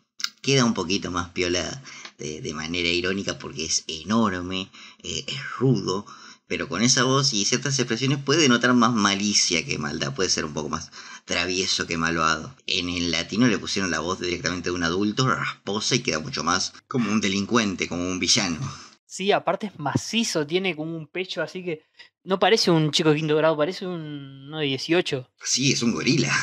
Queda un poquito más violada de, manera irónica porque es enorme, eh, es rudo, pero con esa voz y ciertas expresiones puede notar más malicia que maldad, puede ser un poco más travieso que malvado. En el latino le pusieron la voz directamente de un adulto, rasposa y queda mucho más como un delincuente, como un villano. Sí, aparte es macizo, tiene como un pecho así que no parece un chico de quinto grado, parece un de 18. Sí, es un gorila.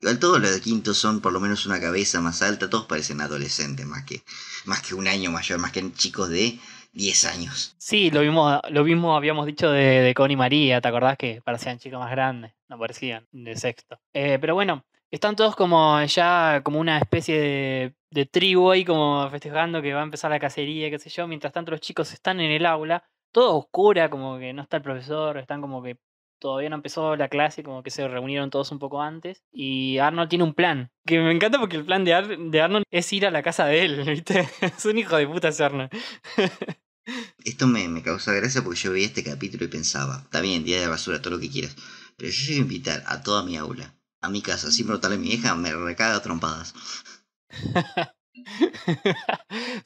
Igual todos los de quinto son por lo menos una cabeza más alta, todos parecen adolescentes, más que, más que un año mayor, más que chicos de 10 años. Sí, lo mismo, lo mismo habíamos dicho de, de y María, ¿te acordás que parecían chicos más grandes? No parecían, de sexto. Eh, pero bueno, están todos como ya como una especie de, de tribu ahí como festejando que va a empezar la cacería, qué sé yo. Mientras tanto los chicos están en el aula, todo oscura, como que no está el profesor, están como que todavía no empezó la clase, como que se reunieron todos un poco antes. Y Arnold tiene un plan. Que me encanta porque el plan de, de Arnold es ir a la casa de él, ¿viste? es un hijo de puta ese Arnold. Esto me, causa gracia porque yo veía este capítulo y pensaba, está bien, día de basura, todo lo que quieras, pero yo llego a invitar a toda mi aula, a mi casa, siempre tal a mi hija me recaga trompadas.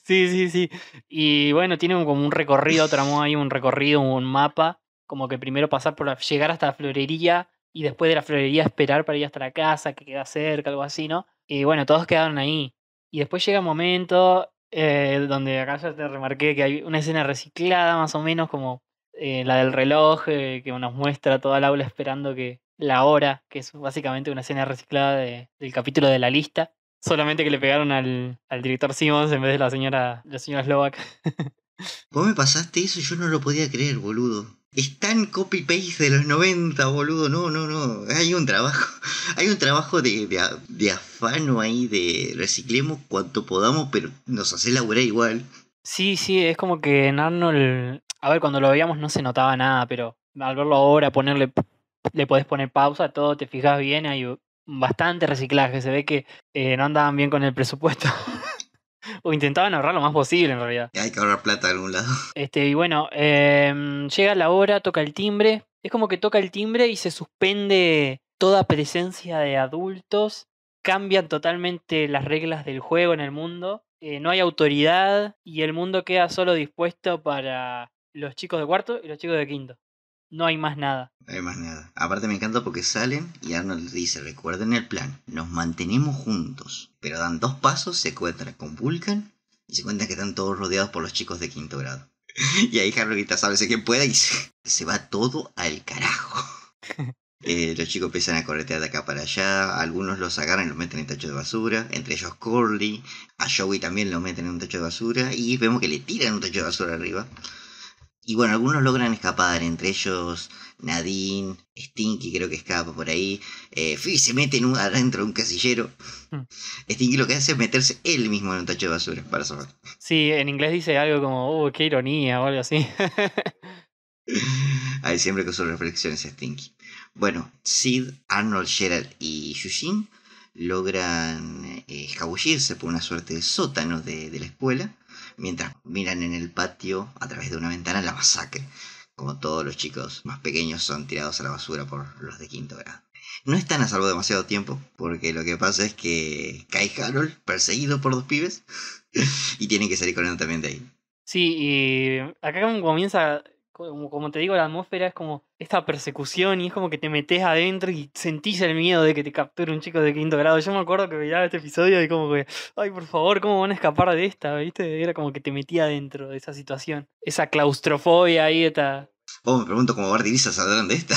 sí, sí, sí. Y bueno, tiene como un recorrido, tramo hay un recorrido, un mapa, como que primero pasar por llegar hasta la florería y después de la florería esperar para ir hasta la casa que queda cerca, algo así, ¿no? Y bueno, todos quedaron ahí. Y después llega un momento eh, donde acá ya te remarqué que hay una escena reciclada, más o menos, como eh, la del reloj, eh, que nos muestra toda el aula esperando que la hora, que es básicamente una escena reciclada del capítulo de la lista. Solamente que le pegaron al, al director Simmons en vez de la señora, la señora Slovak. Vos me pasaste eso y yo no lo podía creer, boludo es tan copy-paste de los 90, boludo. No, no, no. Hay un trabajo, hay un trabajo de, afano ahí, de reciclemos cuanto podamos, pero nos hace laburar igual. Sí, sí, es como que en Arnold, a ver, cuando lo veíamos no se notaba nada, pero al verlo ahora, ponerle, le podés poner pausa, todo, te fijas bien, hay bastante reciclaje, se ve que eh, no andaban bien con el presupuesto. O intentaban ahorrar lo más posible, en realidad. Hay que ahorrar plata en algún lado. Este, y bueno, em, llega la hora, toca el timbre. Es como que toca el timbre y se suspende toda presencia de adultos. Cambian totalmente las reglas del juego en el mundo. Eh, no hay autoridad y el mundo queda solo dispuesto para los chicos de cuarto y los chicos de quinto. No hay más nada. No hay más nada. Aparte me encanta porque salen y Arnold dice, recuerden el plan, nos mantenemos juntos. Pero dan dos pasos, se encuentran con Vulcan y se cuentan que están todos rodeados por los chicos de quinto grado. Y ahí Harry sabe que puede y se, va todo al carajo. Eh, los chicos empiezan a corretear de acá para allá, algunos los agarran y los meten en el tacho de basura, entre ellos Corley, a Joey también lo meten en un techo de basura y vemos que le tiran un techo de basura arriba. Y bueno, algunos logran escapar, entre ellos Nadine, Stinky creo que escapa por ahí. Eh, se mete en un, adentro de un casillero. Hmm. Stinky lo que hace es meterse él mismo en un tacho de basura para salvar. Sí, en inglés dice algo como, oh, qué ironía o algo así. ahí siempre con sus reflexiones Stinky. Bueno, Sid, Arnold, Gerald y Yushin logran eh, escabullirse por una suerte de sótano de la escuela mientras miran en el patio a través de una ventana la masacre, como todos los chicos más pequeños son tirados a la basura por los de quinto grado. No están a salvo demasiado tiempo, porque lo que pasa es que cae Harold perseguido por dos pibes y tienen que salir corriendo también de ahí. Sí, y acá comienza como, te digo, la atmósfera es como esta persecución y es como que te metes adentro y sentís el miedo de que te capture un chico de quinto grado. Yo me acuerdo que veía este episodio y como que, ay, por favor, ¿cómo van a escapar de esta? ¿Viste? Era como que te metía adentro de esa situación. Esa claustrofobia ahí, esta... Vos me pregunto cómo ver saldrán de esta.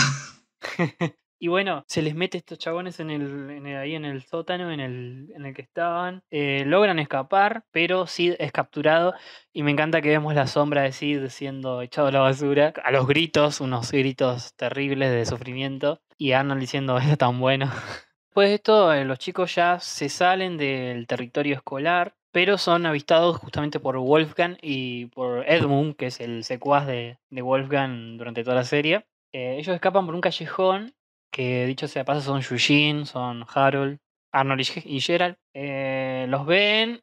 Y bueno, se les mete estos chabones en el, ahí en el sótano en el, en el que estaban. Eh, logran escapar, pero Sid es capturado. Y me encanta que vemos la sombra de Sid siendo echado a la basura. A los gritos, unos gritos terribles de sufrimiento. Y Arnold diciendo, es tan bueno. Después de esto, eh, los chicos ya se salen del territorio escolar pero son avistados justamente por Wolfgang y por Edmund, que es el secuaz de, Wolfgang durante toda la serie. Eh, ellos escapan por un callejón que dicho sea paso son Yujin, son Harold, Arnold y Gerald, eh, los ven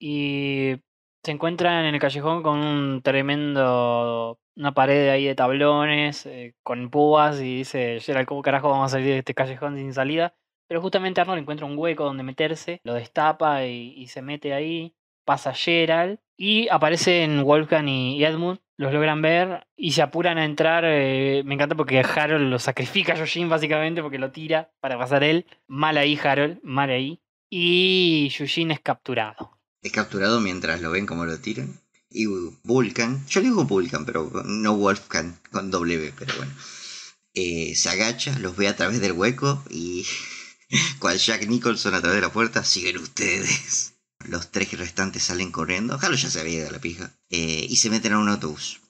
y se encuentran en el callejón con un tremendo, una pared ahí de tablones, eh, con púas y dice, Gerald, ¿cómo carajo vamos a salir de este callejón sin salida? Pero justamente Arnold encuentra un hueco donde meterse, lo destapa y, se mete ahí, pasa Gerald y aparecen Wolfgang y Edmund los logran ver y se apuran a entrar. Eh, me encanta porque Harold lo sacrifica a Yoshin básicamente porque lo tira para pasar él. Mal ahí Harold, mal ahí. Y Yoshin es capturado. Es capturado mientras lo ven como lo tiran. Y Vulcan, yo digo Vulcan, pero no Wolfcan, con W, pero bueno. Eh, se agacha, los ve a través del hueco y cual Jack Nicholson a través de la puerta, siguen ustedes. Los tres restantes salen corriendo. Harold ya se había ido a la pija. Eh, y se meten a un autobús.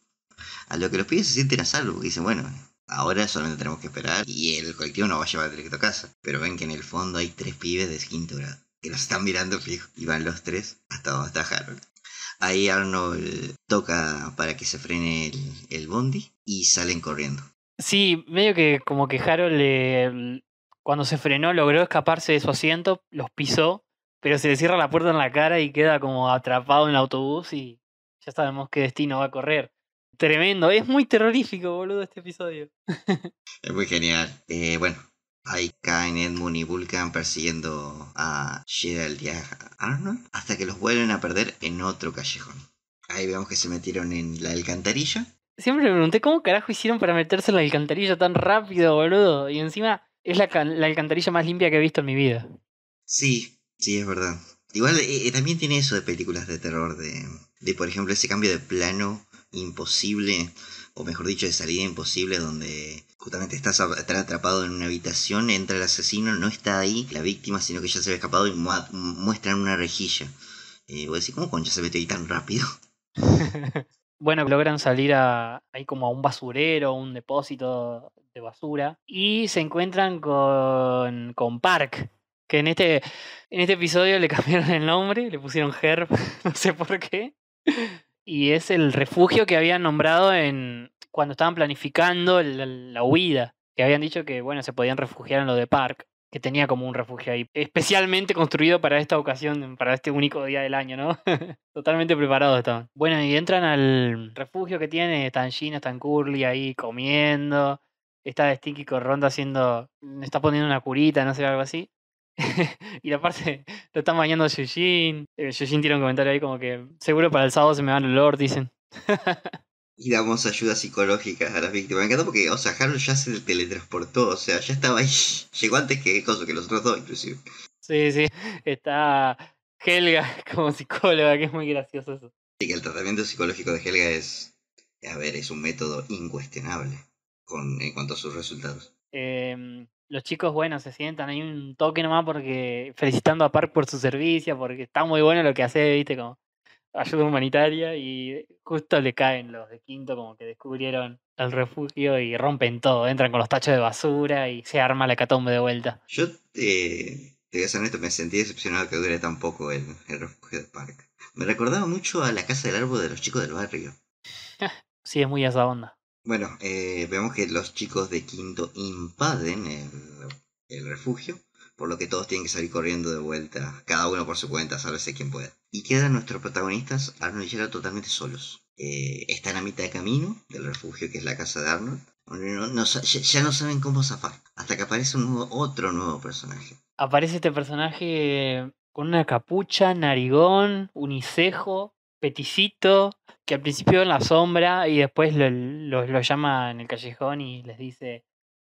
A lo que los pibes se sienten a salvo. dicen, bueno, ahora solamente tenemos que esperar. Y el colectivo no va a llevar directo a casa. Pero ven que en el fondo hay tres pibes de quinto grado. Que los están mirando fijo. Y van los tres hasta donde está Harold. Ahí Arnold eh, toca para que se frene el, el bondi. Y salen corriendo. Sí, medio que como que Harold le, eh, cuando se frenó logró escaparse de su asiento, los pisó pero se le cierra la puerta en la cara y queda como atrapado en el autobús y ya sabemos qué destino va a correr. Tremendo, es muy terrorífico, boludo, este episodio. es muy genial. Eh, bueno, ahí caen Edmund y Vulcan persiguiendo a Gerald y día Arnold hasta que los vuelven a perder en otro callejón. Ahí vemos que se metieron en la alcantarilla. Siempre me pregunté cómo carajo hicieron para meterse en la alcantarilla tan rápido, boludo. Y encima es la alcantarilla más limpia que he visto en mi vida. Sí, Sí, es verdad. Igual eh, eh, también tiene eso de películas de terror, de, por ejemplo ese cambio de plano imposible, o mejor dicho, de salida imposible, donde justamente estás atrapado en una habitación, entra el asesino, no está ahí la víctima, sino que ya se había escapado y muestran una rejilla. Eh, voy a decir, ¿cómo concha se mete ahí tan rápido? bueno, logran salir a, ahí como a un basurero, un depósito de basura, y se encuentran con, con Park, que en este, en este episodio le cambiaron el nombre, le pusieron Herb, no sé por qué. Y es el refugio que habían nombrado en cuando estaban planificando la, huida. Que habían dicho que, bueno, se podían refugiar en lo de Park que tenía como un refugio ahí, especialmente construido para esta ocasión, para este único día del año, ¿no? Totalmente preparado estaban. Bueno, y entran al refugio que tiene, están Gina, están Curly ahí comiendo, está Stinky con Ronda haciendo, está poniendo una curita, no sé, algo así. y aparte lo están bañando a Yujin. Eh, tiene un comentario ahí como que seguro para el sábado se me van el olor, dicen. y damos ayuda psicológica a las víctimas. Me encanta porque, o sea, Harold ya se teletransportó, o sea, ya estaba ahí. Llegó antes que que los otros dos, inclusive. Sí, sí. Está Helga como psicóloga, que es muy gracioso eso. Sí, que el tratamiento psicológico de Helga es. A ver, es un método incuestionable con, en cuanto a sus resultados. Eh, los chicos, bueno, se sientan ahí un toque nomás porque felicitando a Park por su servicio, porque está muy bueno lo que hace, viste, como ayuda humanitaria y justo le caen los de quinto como que descubrieron el refugio y rompen todo, entran con los tachos de basura y se arma la catombe de vuelta. Yo eh, te voy a ser honesto, me sentí decepcionado que dure tan poco el, el refugio de Park. Me recordaba mucho a la casa del árbol de los chicos del barrio. sí, es muy esa onda. Bueno, eh, vemos que los chicos de quinto impaden el, refugio, por lo que todos tienen que salir corriendo de vuelta, cada uno por su cuenta, sálvese quien puede. Y quedan nuestros protagonistas, Arnold y Jera, totalmente solos. Eh, están a mitad de camino del refugio, que es la casa de Arnold. ya no saben cómo zafar, hasta que aparece un otro nuevo personaje. Aparece este personaje con una capucha, narigón, unicejo, peticito que al principio en la sombra y después lo, llama en el callejón y les dice,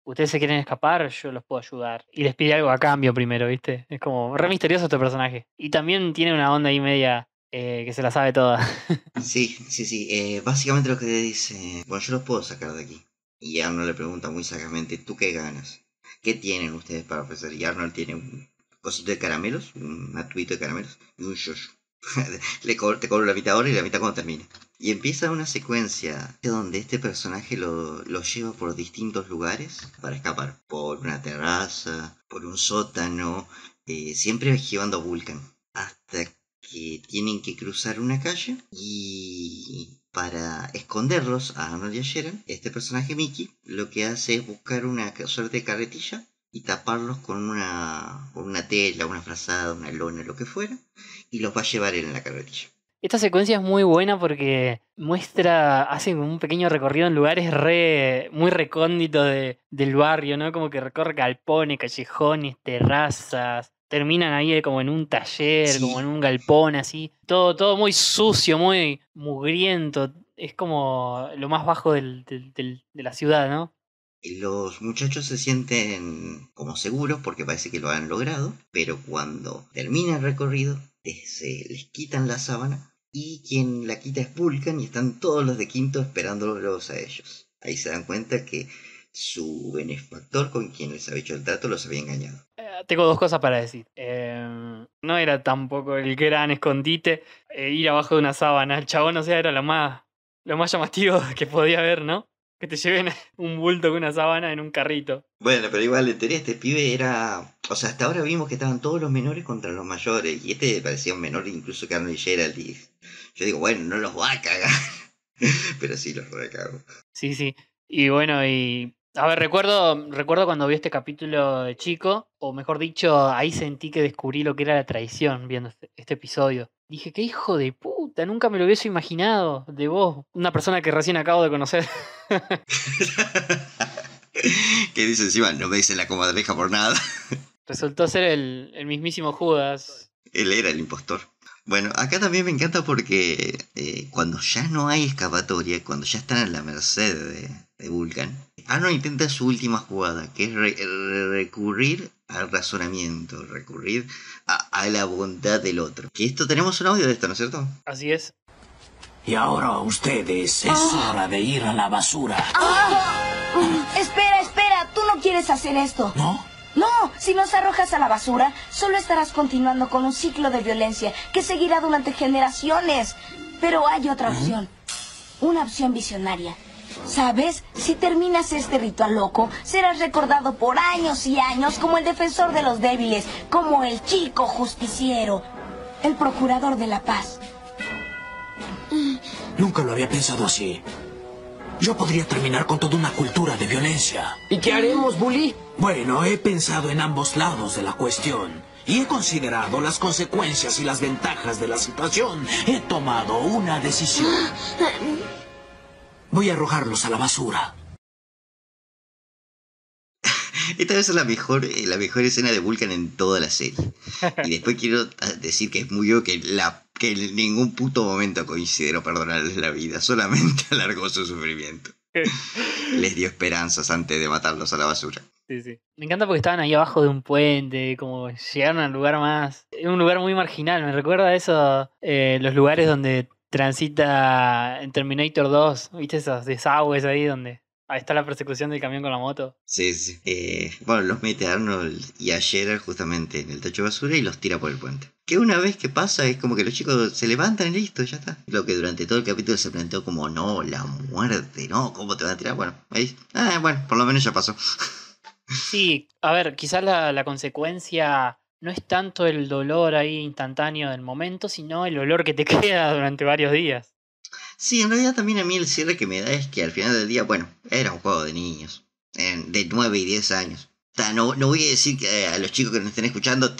ustedes se quieren escapar, yo los puedo ayudar. Y les pide algo a cambio primero, ¿viste? Es como re misterioso este personaje. Y también tiene una onda ahí media eh, que se la sabe toda. sí, sí, sí. Eh, básicamente lo que le dice, bueno, yo los puedo sacar de aquí. Y Arnold le pregunta muy sagamente, ¿tú qué ganas? ¿Qué tienen ustedes para ofrecer? Y Arnold tiene un cosito de caramelos, un atuito de caramelos y un yoyo. Le corte te la mitad ahora y la mitad cuando termine. Y empieza una secuencia donde este personaje lo, lleva por distintos lugares para escapar. Por una terraza, por un sótano, eh, siempre esquivando a Vulcan. Hasta que tienen que cruzar una calle y para esconderlos a Arnold y este personaje Mickey lo que hace es buscar una suerte de carretilla y taparlos con una, con una tela, una frazada, una lona, lo que fuera y los va a llevar él en la carretilla. Esta secuencia es muy buena porque muestra, hace un pequeño recorrido en lugares muy recónditos del barrio, ¿no? Como que recorre galpones, callejones, terrazas. Terminan ahí eh, como en un taller, como en un galpón, así. Todo, todo muy sucio, muy mugriento. Es como lo más bajo de la ciudad, ¿no? Los muchachos se sienten como seguros porque parece que lo han logrado, pero cuando termina el recorrido eh, se les quitan la sábana y quien la quita es Vulcan y están todos los de quinto esperándolos a ellos. Ahí se dan cuenta que su benefactor con quien les había hecho el trato los había engañado. Eh, tengo dos cosas para decir. Eh, no era tampoco el gran escondite ir abajo de una sábana. El chabón, o sea, era lo más, lo más llamativo que podía haber, ¿no? que te lleven un bulto con una sábana en un carrito. Bueno, pero igual en teoría este pibe era. O sea, hasta ahora vimos que estaban todos los menores contra los mayores. Y este parecía un menor incluso que Arnold Gerald. yo digo, bueno, no los va a cagar. pero sí los a cagar. Sí, sí. Y bueno, y a ver, recuerdo, recuerdo cuando vi este capítulo de chico, o mejor dicho, ahí sentí que descubrí lo que era la traición viendo este, este episodio. Dije, qué hijo de puta, nunca me lo hubiese imaginado de vos, una persona que recién acabo de conocer. que dice encima, no me dice la comadreja por nada. Resultó ser el, mismísimo Judas. Él era el impostor. Bueno, acá también me encanta porque eh, cuando ya no hay escapatoria, cuando ya están en la merced de, de Vulcan, Arnold ah, intenta su última jugada, que es recurrir al razonamiento, recurrir a, la bondad del otro. Y esto tenemos un audio de esto, ¿no es cierto? Así es. Y ahora ustedes, es ah. hora de ir a la basura. Ah. ah. Espera, espera, tú no quieres hacer esto. ¿No? No, si nos arrojas a la basura, solo estarás continuando con un ciclo de violencia que seguirá durante generaciones. Pero hay otra ¿Eh? opción. Una opción visionaria ¿Sabes? Si terminas este ritual loco, serás recordado por años y años como el defensor de los débiles, como el chico justiciero, el procurador de la paz. Mm. Nunca lo había pensado así. Yo podría terminar con toda una cultura de violencia. ¿Y qué haremos, Bully? Bueno, he pensado en ambos lados de la cuestión. Y he considerado las consecuencias y las ventajas de la situación. He tomado una decisión. Ah, Voy a arrojarlos a la basura. Esta vez es la mejor, eh, la mejor escena de Vulcan en toda la serie. Y después quiero ah, decir que es muy yo que, la, que en ningún puto momento coincidieron perdonarles la vida, solamente alargó su sufrimiento. Les dio esperanzas antes de matarlos a la basura. Sí, sí. Me encanta porque estaban ahí abajo de un puente, como llegaron un lugar más. Es Un lugar muy marginal, me recuerda a eso, eh, los lugares donde transita en Terminator 2, ¿viste esos desagües ahí donde está la persecución del camión con la moto? Sí, sí. Eh, bueno, los mete Arnold y a justamente en el tacho de basura y los tira por el puente. Que una vez que pasa es como que los chicos se levantan y listo, ya está. Lo que durante todo el capítulo se planteó como, no, la muerte, no, ¿cómo te van a tirar? Bueno, ahí, ah, bueno, por lo menos ya pasó. Sí, a ver, quizás la consecuencia no es tanto el dolor ahí instantáneo del momento, sino el dolor que te queda durante varios días. Sí, en realidad también a mí el cierre que me da es que al final del día, bueno, era un juego de niños, de 9 y 10 años. No, no voy a decir que eh, a los chicos que nos estén escuchando,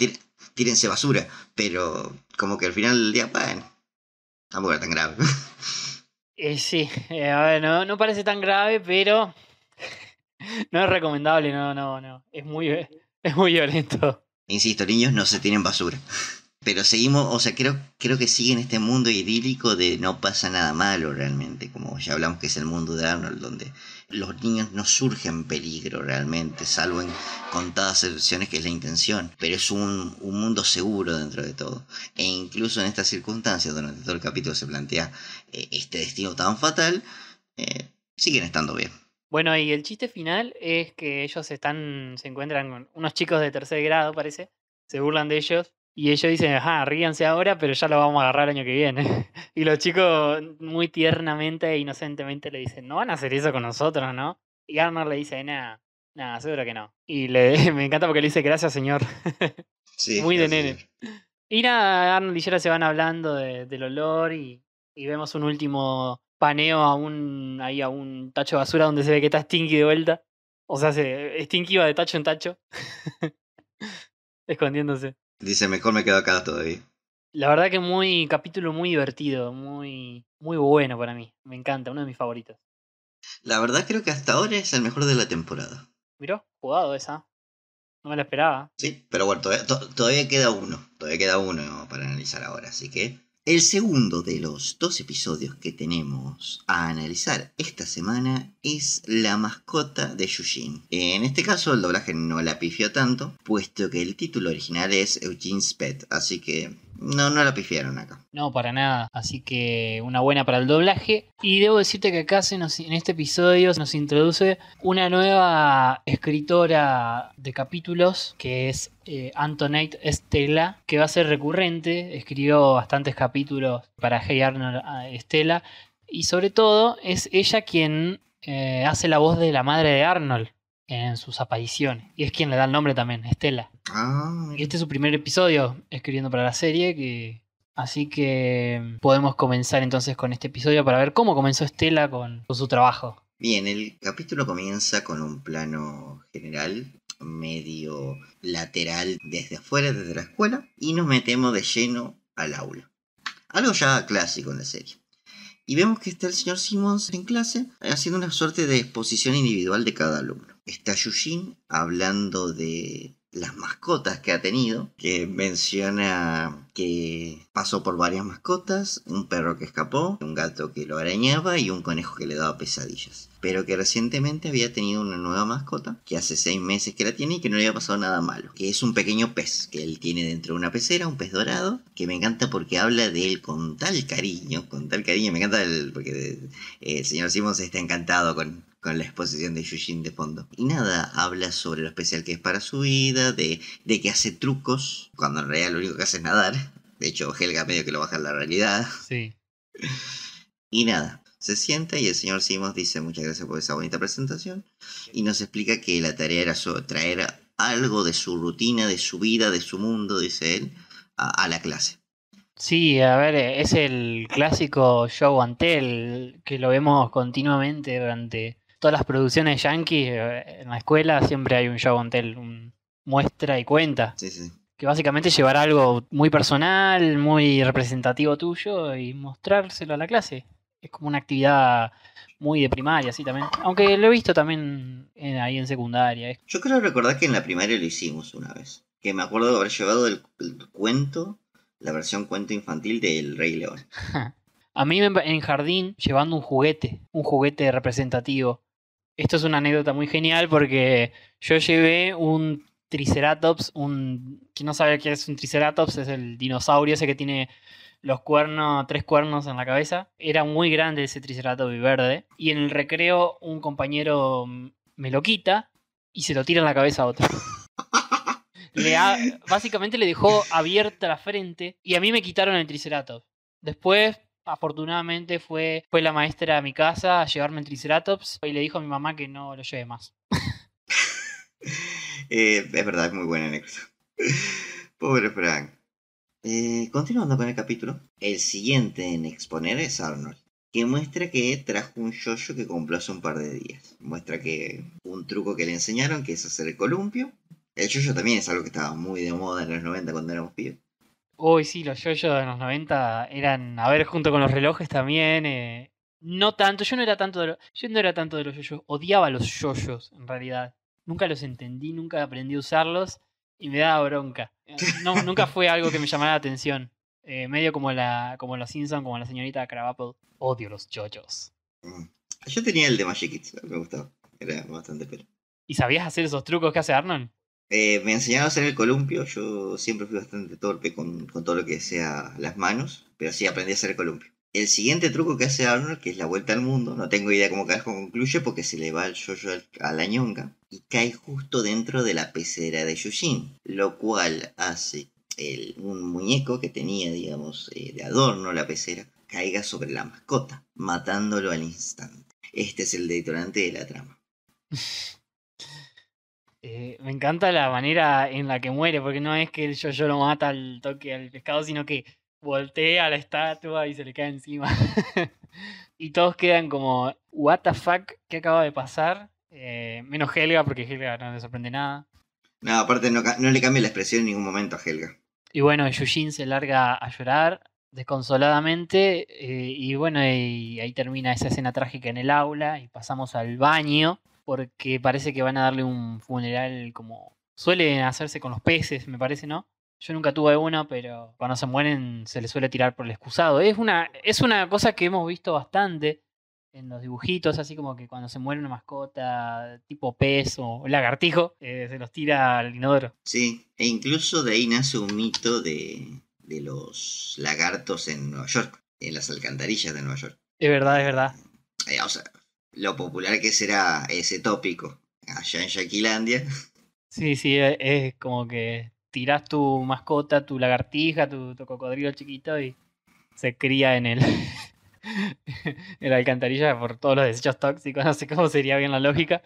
tírense basura, pero como que al final del día, bueno, tampoco era tan grave. Eh, sí, eh, a ver, no, no, parece tan grave, pero no es recomendable, no, no, no. Es muy, es muy violento. Insisto, niños no se tienen basura. Pero seguimos, o sea, creo, creo que siguen en este mundo idílico de no pasa nada malo realmente, como ya hablamos que es el mundo de Arnold, donde los niños no surgen peligro realmente, salvo en contadas excepciones que es la intención, pero es un, mundo seguro dentro de todo. E incluso en estas circunstancias, donde todo el capítulo se plantea eh, este destino tan fatal, eh, siguen estando bien. Bueno, y el chiste final es que ellos están, se encuentran con unos chicos de tercer grado, parece, se burlan de ellos y ellos dicen, ajá, ríanse ahora, pero ya lo vamos a agarrar el año que viene. y los chicos muy tiernamente e inocentemente le dicen, no van a hacer eso con nosotros, ¿no? Y Arnold le dice, nada, nada, seguro que no. Y le, me encanta porque le dice, gracias, señor. sí, muy de nene. Y nada, Arnold y Jera se van hablando del olor y vemos un último paneo a un, ahí a un tacho de basura donde se ve que está Stinky de vuelta. O sea, se, eh, Stinky va de tacho en tacho. Escondiéndose. Dice, mejor me quedo acá todavía. La verdad que muy capítulo muy divertido, muy, muy bueno para mí. Me encanta, uno de mis favoritos. La verdad creo que hasta ahora es el mejor de la temporada. Miró, jugado esa. No me la esperaba. Sí, pero bueno, todavía queda uno. Todavía queda uno para analizar ahora, así que el segundo de los dos episodios que tenemos a analizar esta semana es La mascota de Yujin. En este caso el doblaje no la pifió tanto, puesto que el título original es Eugene's Pet, así que no, no la pifiaron acá. No, para nada. Así que una buena para el doblaje. Y debo decirte que acá en este episodio se nos introduce una nueva escritora de capítulos que es eh, Antonette Estela, que va a ser recurrente. Escribió bastantes capítulos para Hey Arnold Estela. Y sobre todo es ella quien eh, hace la voz de la madre de Arnold en sus apariciones. Y es quien le da el nombre también, Estela. Ah, este es su primer episodio escribiendo para la serie, que... así que podemos comenzar entonces con este episodio para ver cómo comenzó Estela con su trabajo. Bien, el capítulo comienza con un plano general medio lateral desde afuera, desde la escuela, y nos metemos de lleno al aula. Algo ya clásico en la serie. Y vemos que está el señor Simmons en clase eh, haciendo una suerte de exposición individual de cada alumno. Está Yushin hablando de las mascotas que ha tenido, que menciona que pasó por varias mascotas, un perro que escapó, un gato que lo arañaba y un conejo que le daba pesadillas. Pero que recientemente había tenido una nueva mascota, que hace seis meses que la tiene y que no le había pasado nada malo. Que es un pequeño pez, que él tiene dentro de una pecera, un pez dorado, que me encanta porque habla de él con tal cariño, con tal cariño, me encanta el, porque eh, el señor Simons está encantado con, con la exposición de Yushin de fondo. Y nada, habla sobre lo especial que es para su vida, de, de que hace trucos, cuando en realidad lo único que hace es nadar. De hecho, Helga medio que lo baja en la realidad. Sí. Y nada, se sienta y el señor Simos dice muchas gracias por esa bonita presentación y nos explica que la tarea era traer algo de su rutina, de su vida, de su mundo, dice él, a, la clase. Sí, a ver, es el clásico show and que lo vemos continuamente durante todas las producciones yankees, eh, en la escuela siempre hay un show and tell, muestra y cuenta. Sí, sí. Que básicamente llevar algo muy personal, muy representativo tuyo y mostrárselo a la clase. Es como una actividad muy de primaria, sí, también. Aunque lo he visto también eh, ahí en secundaria. Yo creo recordar que en la primaria lo hicimos una vez. Que me acuerdo de haber llevado el, el cuento, la versión cuento infantil del Rey León. a mí en jardín, llevando un juguete, un juguete representativo esto es una anécdota muy genial porque yo llevé un Triceratops, un. que no sabe qué es un Triceratops, es el dinosaurio ese que tiene los cuernos, tres cuernos en la cabeza. Era muy grande ese Triceratops verde. Y en el recreo, un compañero me lo quita y se lo tira en la cabeza a otro. básicamente le dejó abierta la frente y a mí me quitaron el Triceratops. Después afortunadamente fue, fue la maestra a mi casa a llevarme el Triceratops y le dijo a mi mamá que no lo lleve más. Eh, es verdad, es muy buena anécdota. Pobre Frank. Eh, continuando con el capítulo, el siguiente en exponer es Arnold, que muestra que trajo un yoyo que compró hace un par de días. Muestra que un truco que le enseñaron, que es hacer el columpio. El yoyo también es algo que estaba muy de moda en los 90 cuando éramos pibes. Uy, sí, los yoyos de los 90 eran, a ver, junto con los relojes también. Eh, no tanto, yo no era tanto de los yo no era tanto de los yoyos, odiaba los yoyos en realidad. Nunca los entendí, nunca aprendí a usarlos y me daba bronca. Eh, nunca fue algo que me llamara la atención. Eh, medio como la como los Simpsons, como la señorita Crabapple. Odio los yoyos. Mm. Yo tenía el de Magic me gustaba. Era bastante pelo. ¿Y sabías hacer esos trucos que hace Arnon eh, me enseñaron a hacer el columpio. Yo siempre fui bastante torpe con, todo lo que sea las manos, pero sí aprendí a hacer el columpio. El siguiente truco que hace Arnold, que es la vuelta al mundo, no tengo idea cómo carajo concluye porque se le va el yo -yo a la ñonga y cae justo dentro de la pecera de Yushin, lo cual hace el, un muñeco que tenía, digamos, eh, de adorno la pecera, caiga sobre la mascota, matándolo al instante. Este es el detonante de la trama. Eh, me encanta la manera en la que muere, porque no es que el yo-yo lo mata al toque al pescado, sino que voltea a la estatua y se le cae encima. y todos quedan como, ¿What the fuck? ¿Qué acaba de pasar? Eh, menos Helga, porque Helga no le sorprende nada. No, aparte no, le cambia la expresión en ningún momento a Helga. Y bueno, Yujin se larga a llorar desconsoladamente eh, y bueno, ahí termina esa escena trágica en el aula y pasamos al baño porque parece que van a darle un funeral como suelen hacerse con los peces, me parece, ¿no? Yo nunca tuve uno, pero cuando se mueren se les suele tirar por el excusado. Es una, es una cosa que hemos visto bastante en los dibujitos, así como que cuando se muere una mascota tipo pez o lagartijo, eh, se los tira al inodoro. Sí, e incluso de ahí nace un mito de, de los lagartos en Nueva York, en las alcantarillas de Nueva York. Es verdad, es verdad. Eh, o sea, lo popular que será ese tópico allá en Yaquilandia. Sí, sí, e, es como que tiras tu mascota, tu lagartija, tu, cocodrilo chiquito y se cría en el en la alcantarilla por todos los desechos tóxicos, no sé cómo sería bien la lógica.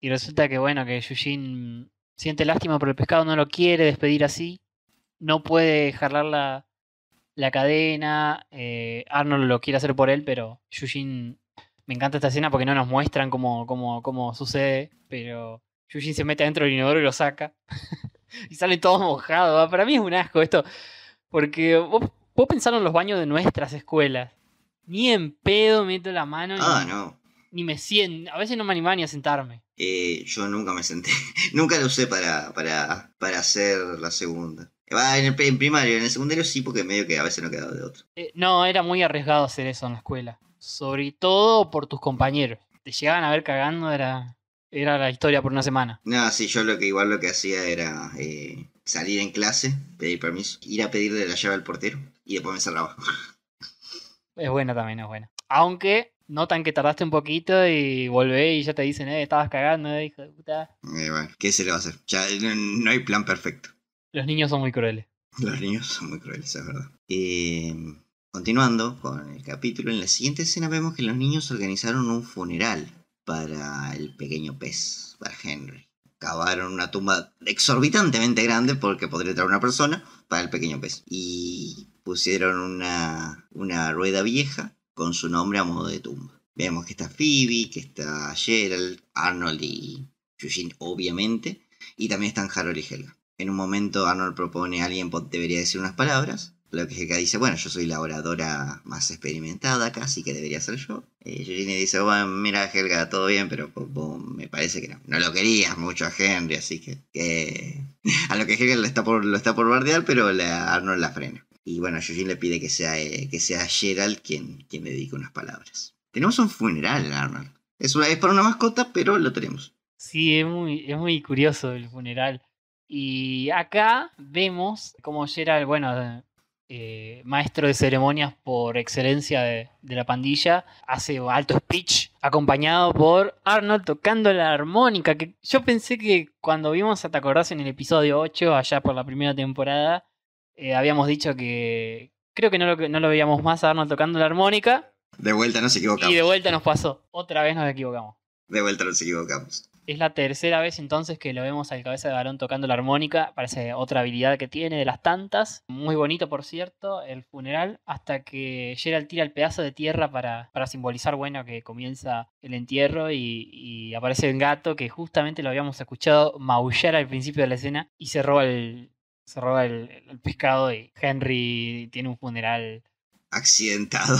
y resulta que bueno, que Yujin siente lástima por el pescado, no lo quiere despedir así, no puede jalar la, cadena, eh, Arnold lo quiere hacer por él, pero Yujin me encanta esta escena porque no nos muestran cómo, cómo, sucede, pero Yujin se mete adentro del inodoro y lo saca. y sale todo mojado. Ah, para mí es un asco esto. Porque vos, pensaron en los baños de nuestras escuelas. Ni en pedo meto la mano. Ah, ni, no. me siento. A veces no me animaba ni a sentarme. Eh, yo nunca me senté. nunca lo usé para, para, hacer la segunda. Va en, el, primario, en el secundario sí, porque medio que a veces no quedaba de otro. Eh, no, era muy arriesgado hacer eso en la escuela sobre todo por tus compañeros. Te llegaban a ver cagando, era, era la historia por una semana. No, sí, yo lo que igual lo que hacía era eh, salir en clase, pedir permiso, ir a pedirle la llave al portero y después me cerraba. Es buena también, es buena. Aunque notan que tardaste un poquito y volvé y ya te dicen, eh, estabas cagando, eh, hijo de puta. Eh, bueno, ¿qué se le va a hacer? no, hay plan perfecto. Los niños son muy crueles. Los niños son muy crueles, es verdad. Eh, Continuando con el capítulo, en la siguiente escena vemos que los niños organizaron un funeral para el pequeño pez, para Henry. Cavaron una tumba exorbitantemente grande porque podría entrar una persona para el pequeño pez. Y pusieron una, una rueda vieja con su nombre a modo de tumba. Vemos que está Phoebe, que está Gerald, Arnold y Eugene, obviamente. Y también están Harold y Helga. En un momento Arnold propone a alguien debería decir unas palabras lo que dice, bueno, yo soy la oradora más experimentada acá, así que debería ser yo. Y eh, dice, bueno, mira Helga, todo bien, pero me parece que no, no lo querías mucho a Henry, así que... a lo que Helga lo está por, lo está por bardear, pero Arnold la frena. Y bueno, Jolene le pide que sea, eh, que sea Gerald quien, quien le dedique unas palabras. Tenemos un funeral, Arnold. Es, es para una mascota, pero lo tenemos. Sí, es muy, es muy curioso el funeral. Y acá vemos como Gerald, bueno, eh, maestro de ceremonias por excelencia de, la pandilla, hace alto speech acompañado por Arnold tocando la armónica, que yo pensé que cuando vimos, ¿te acordás en el episodio 8, allá por la primera temporada, eh, habíamos dicho que creo que no, lo, no lo veíamos más a Arnold tocando la armónica? De vuelta nos equivocamos. Y de vuelta nos pasó, otra vez nos equivocamos. De vuelta nos equivocamos. Es la tercera vez entonces que lo vemos al cabeza de varón tocando la armónica. Parece otra habilidad que tiene de las tantas. Muy bonito, por cierto, el funeral. Hasta que Gerald tira el pedazo de tierra para, simbolizar, bueno, que comienza el entierro y, aparece el gato que justamente lo habíamos escuchado maullar al principio de la escena y se roba el, se roba el, el pescado y Henry tiene un funeral. Accidentado.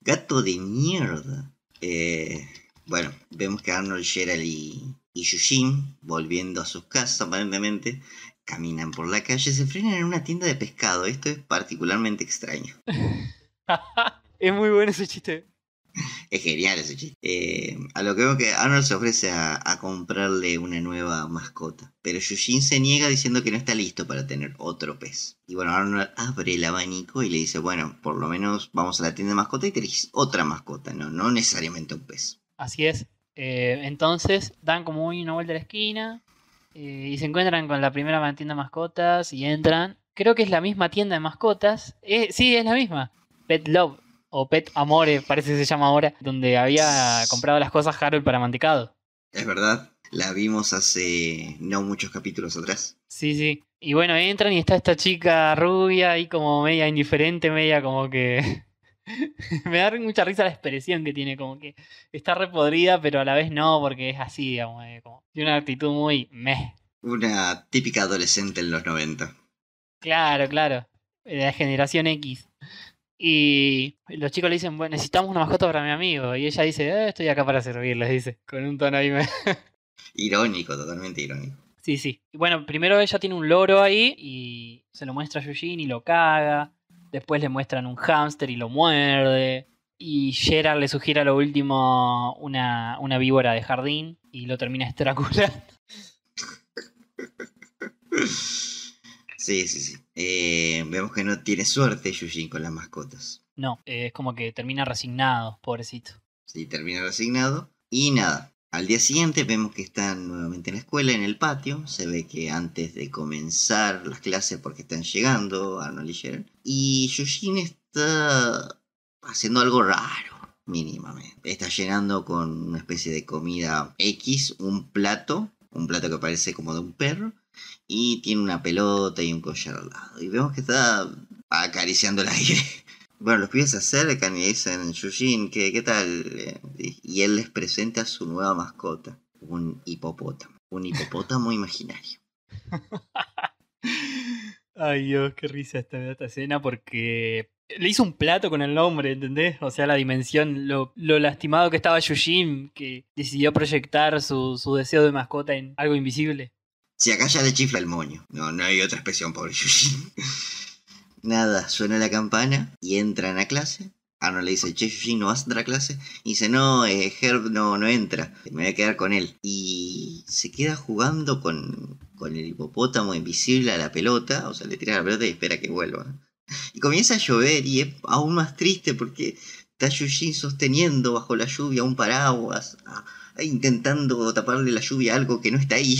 Gato de mierda. Eh, bueno, vemos que Arnold, Gerald y, y Yushin, volviendo a sus casas aparentemente, caminan por la calle, se frenan en una tienda de pescado. Esto es particularmente extraño. es muy bueno ese chiste. Es genial ese chiste. Eh, a lo que veo que Arnold se ofrece a, comprarle una nueva mascota. Pero Yushin se niega diciendo que no está listo para tener otro pez. Y bueno, Arnold abre el abanico y le dice, bueno, por lo menos vamos a la tienda de mascota y tenéis otra mascota, no, no necesariamente un pez. Así es. Eh, entonces dan como una vuelta a la esquina eh, y se encuentran con la primera tienda de mascotas y entran. Creo que es la misma tienda de mascotas. Eh, sí, es la misma. Pet Love o Pet Amore, parece que se llama ahora, donde había comprado las cosas Harold para Mantecado. Es verdad, la vimos hace no muchos capítulos atrás. Sí, sí. Y bueno, entran y está esta chica rubia ahí como media indiferente, media como que me da mucha risa la expresión que tiene, como que está repodrida, pero a la vez no, porque es así, digamos, eh, tiene una actitud muy meh. Una típica adolescente en los 90. Claro, claro, eh, de la generación X. Y los chicos le dicen, bueno, necesitamos una mascota para mi amigo. Y ella dice, eh, estoy acá para servirles, dice, con un tono ahí. Me... irónico, totalmente irónico. Sí, sí. Bueno, primero ella tiene un loro ahí y se lo muestra a Yujin y lo caga. Después le muestran un hámster y lo muerde. Y Gerard le sugiere a lo último una, víbora de jardín y lo termina estraculando. Sí, sí, sí. Eh, vemos que no tiene suerte Yujin con las mascotas. No, es como que termina resignado, pobrecito. Sí, termina resignado. Y nada, al día siguiente vemos que están nuevamente en la escuela, en el patio. Se ve que antes de comenzar las clases, porque están llegando Arnold y Sharon, y Yoshin está haciendo algo raro, mínimamente. Está llenando con una especie de comida X un plato, un plato que parece como de un perro, y tiene una pelota y un collar al lado. Y vemos que está acariciando el aire. Bueno, los pibes se acercan y dicen, Yujin, ¿qué, tal? Eh, y él les presenta su nueva mascota, un hipopótamo. Un hipopótamo imaginario. Ay Dios, qué risa esta, esta escena porque le hizo un plato con el nombre, ¿entendés? O sea, la dimensión, lo, lastimado que estaba Yujin, que decidió proyectar su, su, deseo de mascota en algo invisible. Si acá ya le chifla el moño, no, no hay otra expresión, pobre Yujin. Nada, suena la campana y entran a clase. Arnold le dice, che, Eugene, ¿no vas a entrar a clase? Y dice, no, eh, Herb no, no entra, me voy a quedar con él. Y se queda jugando con, el hipopótamo invisible a la pelota, o sea, le tira la pelota y espera que vuelva. Y comienza a llover y es aún más triste porque está Eugene sosteniendo bajo la lluvia un paraguas, intentando taparle la lluvia a algo que no está ahí.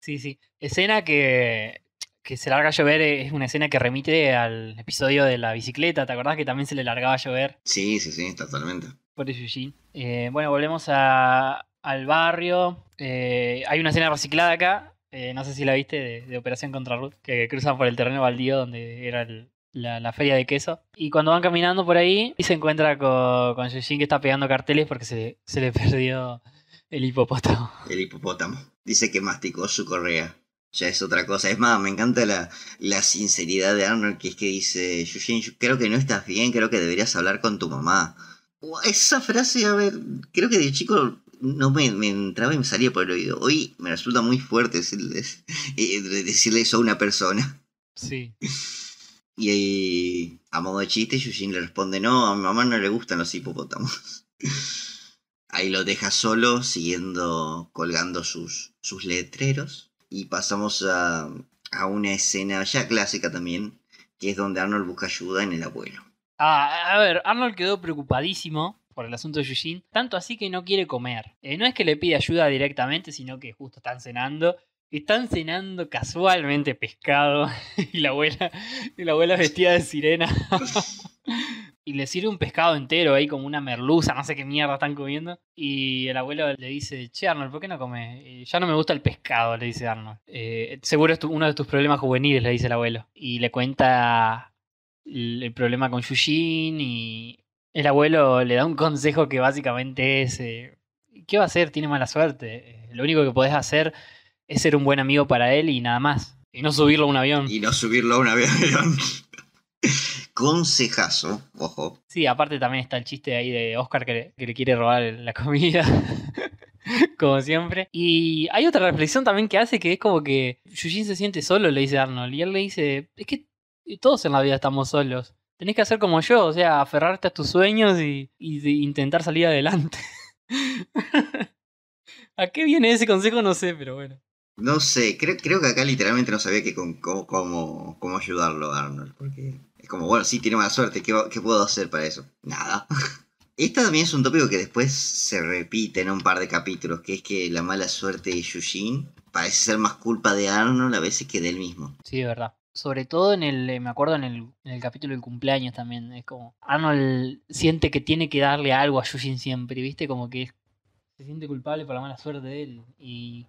Sí, sí. Escena que que se larga a llover es una escena que remite al episodio de la bicicleta, ¿te acordás que también se le largaba a llover? Sí, sí, sí, totalmente. Por sí. Eh, bueno, volvemos al barrio. Eh, hay una escena reciclada acá, eh, no sé si la viste, de, Operación contra Ruth, que cruzan por el terreno baldío donde era la, feria de queso. Y cuando van caminando por ahí, y se encuentra con, con que está pegando carteles porque se le perdió el hipopótamo. El hipopótamo. Dice que masticó su correa ya es otra cosa. Es más, me encanta la, sinceridad de Arnold, que es que dice, Eugene, creo que no estás bien, creo que deberías hablar con tu mamá. Esa frase, a ver, creo que de chico no me, entraba y me salía por el oído. Hoy me resulta muy fuerte decirle eh, eso a una persona. Sí. Y ahí, eh, a modo de chiste, Eugene le responde, no, a mi mamá no le gustan los hipopótamos. Ahí lo deja solo, siguiendo colgando sus, sus letreros y pasamos a, una escena ya clásica también, que es donde Arnold busca ayuda en el abuelo. Ah, a ver, Arnold quedó preocupadísimo por el asunto de Eugene, tanto así que no quiere comer. Eh, no es que le pide ayuda directamente, sino que justo están cenando. Están cenando casualmente pescado y la abuela, y la abuela vestida de sirena y le sirve un pescado entero ahí como una merluza, no sé qué mierda están comiendo. Y el abuelo le dice, che Arnold, ¿por qué no comes? Eh, ya no me gusta el pescado, le dice Arnold. Eh, seguro es uno de tus problemas juveniles, le dice el abuelo. Y le cuenta el, problema con Yujin. y el abuelo le da un consejo que básicamente es, eh, ¿qué va a hacer? Tiene mala suerte. lo único que podés hacer es ser un buen amigo para él y nada más. Y no subirlo a un avión. Y no subirlo a un avión. Consejazo, ojo. Sí, aparte también está el chiste ahí de Oscar que le, quiere robar la comida. como siempre. Y hay otra reflexión también que hace que es como que Yujin se siente solo, le dice Arnold. Y él le dice: Es que todos en la vida estamos solos. Tenés que hacer como yo, o sea, aferrarte a tus sueños y, intentar salir adelante. ¿A qué viene ese consejo? No sé, pero bueno. No sé, creo, que acá literalmente no sabía que con, cómo, cómo, cómo ayudarlo Arnold, porque es como, bueno, sí, tiene mala suerte, ¿qué, puedo hacer para eso? Nada. Este también es un tópico que después se repite en un par de capítulos, que es que la mala suerte de Yushin parece ser más culpa de Arnold a veces que de él mismo. Sí, de verdad. Sobre todo en el, me acuerdo en el, capítulo del cumpleaños también, es como Arnold siente que tiene que darle algo a Yushin siempre, ¿viste? Como que se siente culpable por la mala suerte de él. Y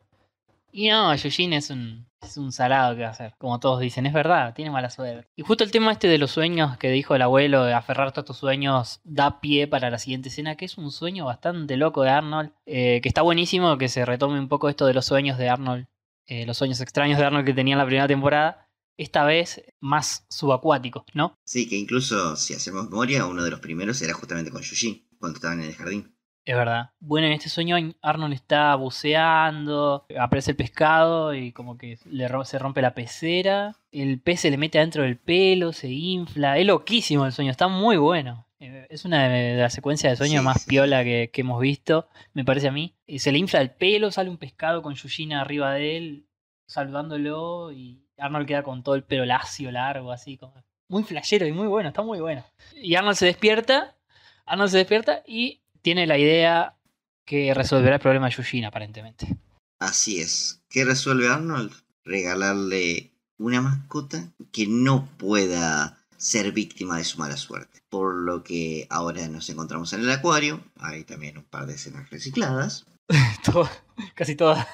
y no, Yujin es un, salado que va a hacer. Como todos dicen, es verdad, tiene mala suerte. Y justo el tema este de los sueños que dijo el abuelo, de aferrarte a tus sueños, da pie para la siguiente escena, que es un sueño bastante loco de Arnold. Eh, que está buenísimo que se retome un poco esto de los sueños de Arnold. Eh, los sueños extraños de Arnold que tenía en la primera temporada esta vez más subacuático, ¿no? Sí, que incluso si hacemos memoria, uno de los primeros era justamente con Yujin, cuando estaban en el jardín. Es verdad. Bueno, en este sueño Arnold está buceando, aparece el pescado y como que se rompe la pecera, el pez se le mete adentro del pelo, se infla. Es loquísimo el sueño, está muy bueno. Eh, es una de las secuencias de sueño más piola que, hemos visto, me parece a mí. Se le infla el pelo, sale un pescado con Yushina arriba de él, saludándolo y Arnold queda con todo el pelo lacio, largo, así como... Muy flashero y muy bueno, está muy bueno. Y Arnold se despierta, Arnold se despierta y tiene la idea que resolverá el problema de Yujin, aparentemente. Así es. ¿Qué resuelve Arnold? Regalarle una mascota que no pueda ser víctima de su mala suerte. Por lo que ahora nos encontramos en el acuario. Hay también un par de escenas recicladas. casi todas.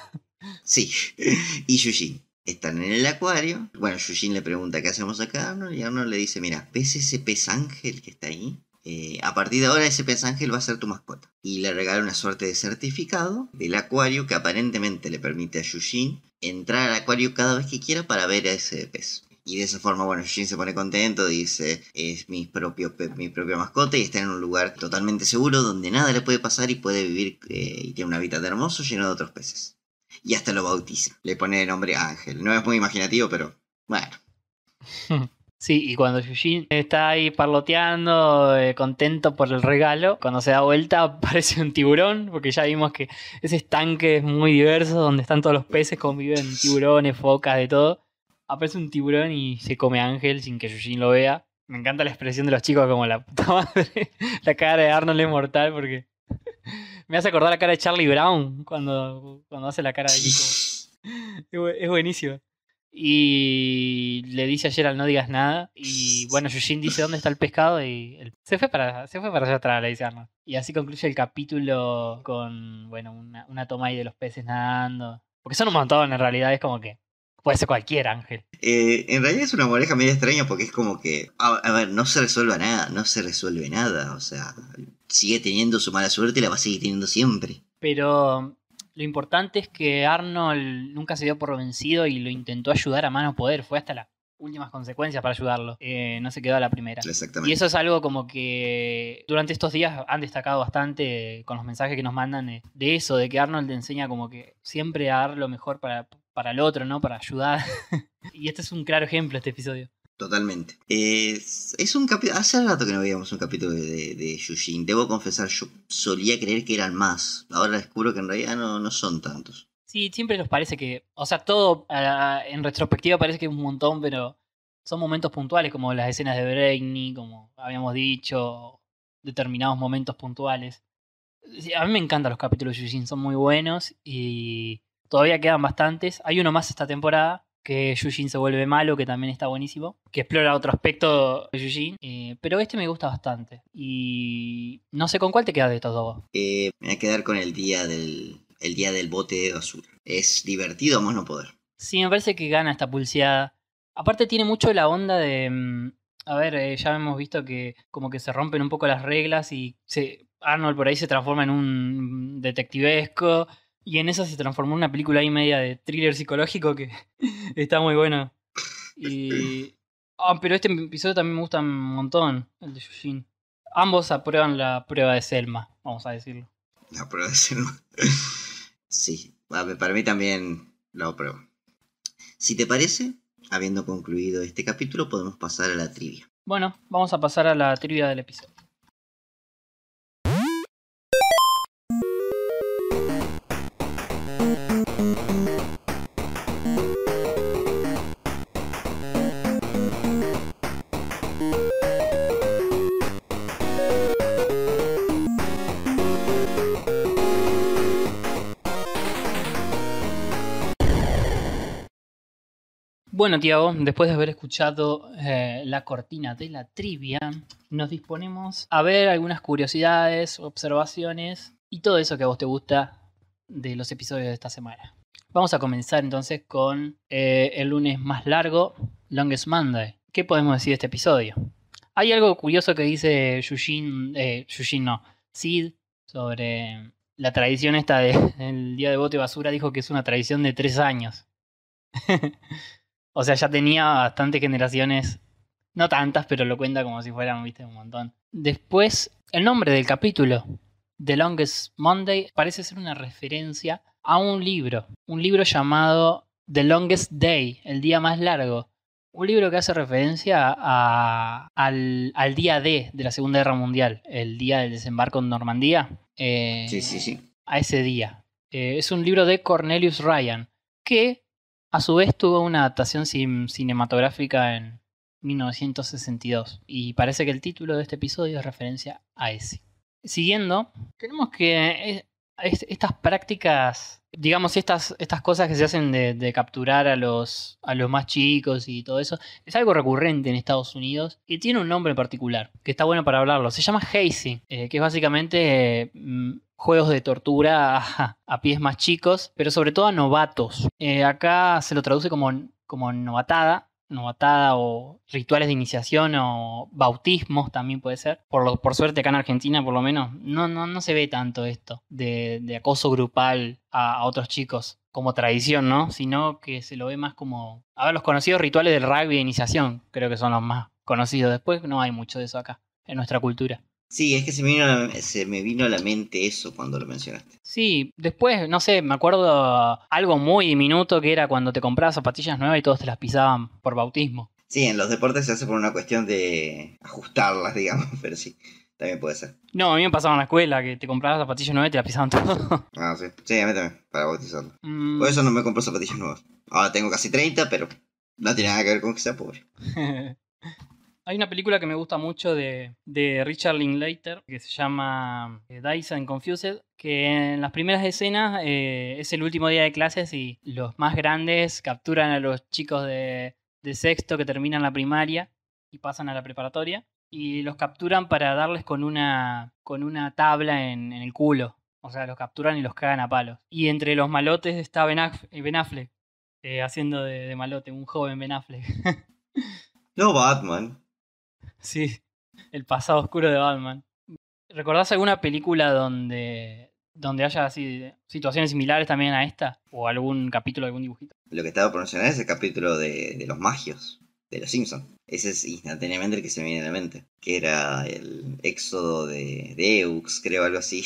Sí. Y Yujin. Están en el acuario. Bueno, Yujin le pregunta qué hacemos acá a Arnold y Arnold le dice, mira, ¿ves ese pez ángel que está ahí? Eh, a partir de ahora ese pez ángel va a ser tu mascota. Y le regala una suerte de certificado del acuario que aparentemente le permite a Yushin entrar al acuario cada vez que quiera para ver a ese pez. Y de esa forma, bueno, Yushin se pone contento, dice, es mi propio, mi propio mascota y está en un lugar totalmente seguro donde nada le puede pasar y puede vivir eh, y tiene un hábitat hermoso lleno de otros peces. Y hasta lo bautiza. Le pone el nombre Ángel. No es muy imaginativo, pero bueno. Sí, y cuando Yujin está ahí parloteando, eh, contento por el regalo, cuando se da vuelta aparece un tiburón, porque ya vimos que ese estanque es muy diverso, donde están todos los peces, conviven tiburones, focas, de todo. Aparece un tiburón y se come Ángel sin que Yujin lo vea. Me encanta la expresión de los chicos como la puta madre. la cara de Arnold es mortal porque me hace acordar la cara de Charlie Brown cuando, cuando hace la cara de Chico. es buenísimo. Y le dice a Gerald no digas nada. Y bueno, Yushin dice dónde está el pescado y se, fue para, para allá atrás, le dice Arnold. Y así concluye el capítulo con, bueno, una, toma ahí de los peces nadando. Porque son un montón, en realidad es como que Puede ser cualquier ángel. Eh, en realidad es una moraleja medio extraña porque es como que, a, ver, no se resuelva nada, no se resuelve nada, o sea, sigue teniendo su mala suerte y la va a seguir teniendo siempre. Pero lo importante es que Arnold nunca se dio por vencido y lo intentó ayudar a mano poder. Fue hasta las últimas consecuencias para ayudarlo. Eh, no se quedó a la primera. Exactamente. Y eso es algo como que durante estos días han destacado bastante con los mensajes que nos mandan eh, de, eso, de que Arnold te enseña como que siempre a dar lo mejor para, para el otro, ¿no? Para ayudar. y este es un claro ejemplo, este episodio. Totalmente. Es, un capítulo. Hace rato que no veíamos un capítulo de, de Debo confesar, yo solía creer que eran más. Ahora descubro que en realidad no, no son tantos. Sí, siempre nos parece que. O sea, todo en retrospectiva parece que es un montón, pero son momentos puntuales, como las escenas de Brainy, como habíamos dicho, determinados momentos puntuales. A mí me encantan los capítulos de Yujin son muy buenos y todavía quedan bastantes. Hay uno más esta temporada que Yujin se vuelve malo, que también está buenísimo, que explora otro aspecto de Yujin, eh, pero este me gusta bastante. Y no sé con cuál te quedas de estos dos. Eh, me voy a quedar con el día del, el día del bote de Es divertido, más no poder. Sí, me parece que gana esta pulseada. Aparte tiene mucho la onda de... Mm, a ver, eh, ya hemos visto que como que se rompen un poco las reglas y Arnold por ahí se transforma en un detectivesco y en esa se transformó en una película y media de thriller psicológico que está muy bueno. Ah, pero este episodio también me gusta un montón, el de Yushin. Ambos aprueban la prueba de Selma, vamos a decirlo. La prueba de Selma. sí, para mí también la apruebo. Si te parece, habiendo concluido este capítulo, podemos pasar a la trivia. Bueno, vamos a pasar a la trivia del episodio. Bueno, Tiago, después de haber escuchado eh, la cortina de la trivia, nos disponemos a ver algunas curiosidades, observaciones y todo eso que a vos te gusta de los episodios de esta semana. Vamos a comenzar entonces con eh, el lunes más largo, Longest Monday. ¿Qué podemos decir de este episodio? Hay algo curioso que dice Yushin, eh, no, Sid sobre la tradición esta del Día de Bote Basura, dijo que es una tradición de tres años. O sea, ya tenía bastantes generaciones, no tantas, pero lo cuenta como si fueran, viste, un montón. Después, el nombre del capítulo, The Longest Monday, parece ser una referencia a un libro, un libro llamado The Longest Day, el día más largo. Un libro que hace referencia al, al, día D de la Segunda Guerra Mundial, el día del desembarco en Normandía. Eh, sí, sí, sí. A ese día. Eh, es un libro de Cornelius Ryan, que a su vez tuvo una adaptación cinematográfica en 1962 y parece que el título de este episodio es referencia a ese. Siguiendo, tenemos que eh, estas prácticas, digamos, estas, estas cosas que se hacen de, capturar a los, a los más chicos y todo eso, es algo recurrente en Estados Unidos y tiene un nombre en particular que está bueno para hablarlo. Se llama hazing, eh, que es básicamente mm, juegos de tortura a, pies más chicos, pero sobre todo a novatos. Eh, acá se lo traduce como, como novatada, novatada o rituales de iniciación o bautismos también puede ser. Por, por suerte acá en Argentina por lo menos no, no, no se ve tanto esto de, acoso grupal a, otros chicos como tradición, ¿no? Sino que se lo ve más como... A ver, los conocidos rituales del rugby de iniciación creo que son los más conocidos. Después no hay mucho de eso acá en nuestra cultura. Sí, es que se me, vino a la mente eso cuando lo mencionaste. Sí, después, no sé, me acuerdo algo muy diminuto que era cuando te comprabas zapatillas nuevas y todos te las pisaban por bautismo. Sí, en los deportes se hace por una cuestión de ajustarlas, digamos, pero sí, también puede ser. No, a mí me pasaba en la escuela que te comprabas zapatillas nuevas y te las pisaban todo. Ah, sí, sí, a mí también, para bautizarlas mm. Por eso no me compré zapatillas nuevas. Ahora tengo casi 30, pero no tiene nada que ver con que sea pobre. Hay una película que me gusta mucho de, de Richard Linklater que se llama eh, Dyson Confused, que en las primeras escenas eh, es el último día de clases y los más grandes capturan a los chicos de, sexto que terminan la primaria y pasan a la preparatoria y los capturan para darles con una, con una tabla en, el culo. O sea, los capturan y los cagan a palos. Y entre los malotes está Ben, eh, Affleck, haciendo de, de, malote, un joven Ben Affleck. no Batman. Sí, el pasado oscuro de Batman. ¿Recordás alguna película donde, donde haya así situaciones similares también a esta? ¿O algún capítulo, algún dibujito? Lo que estaba por mencionar es el capítulo de, los magios, de los Simpsons. Ese es instantáneamente el que se me viene a la mente. Que era el éxodo de, Deux, creo, algo así.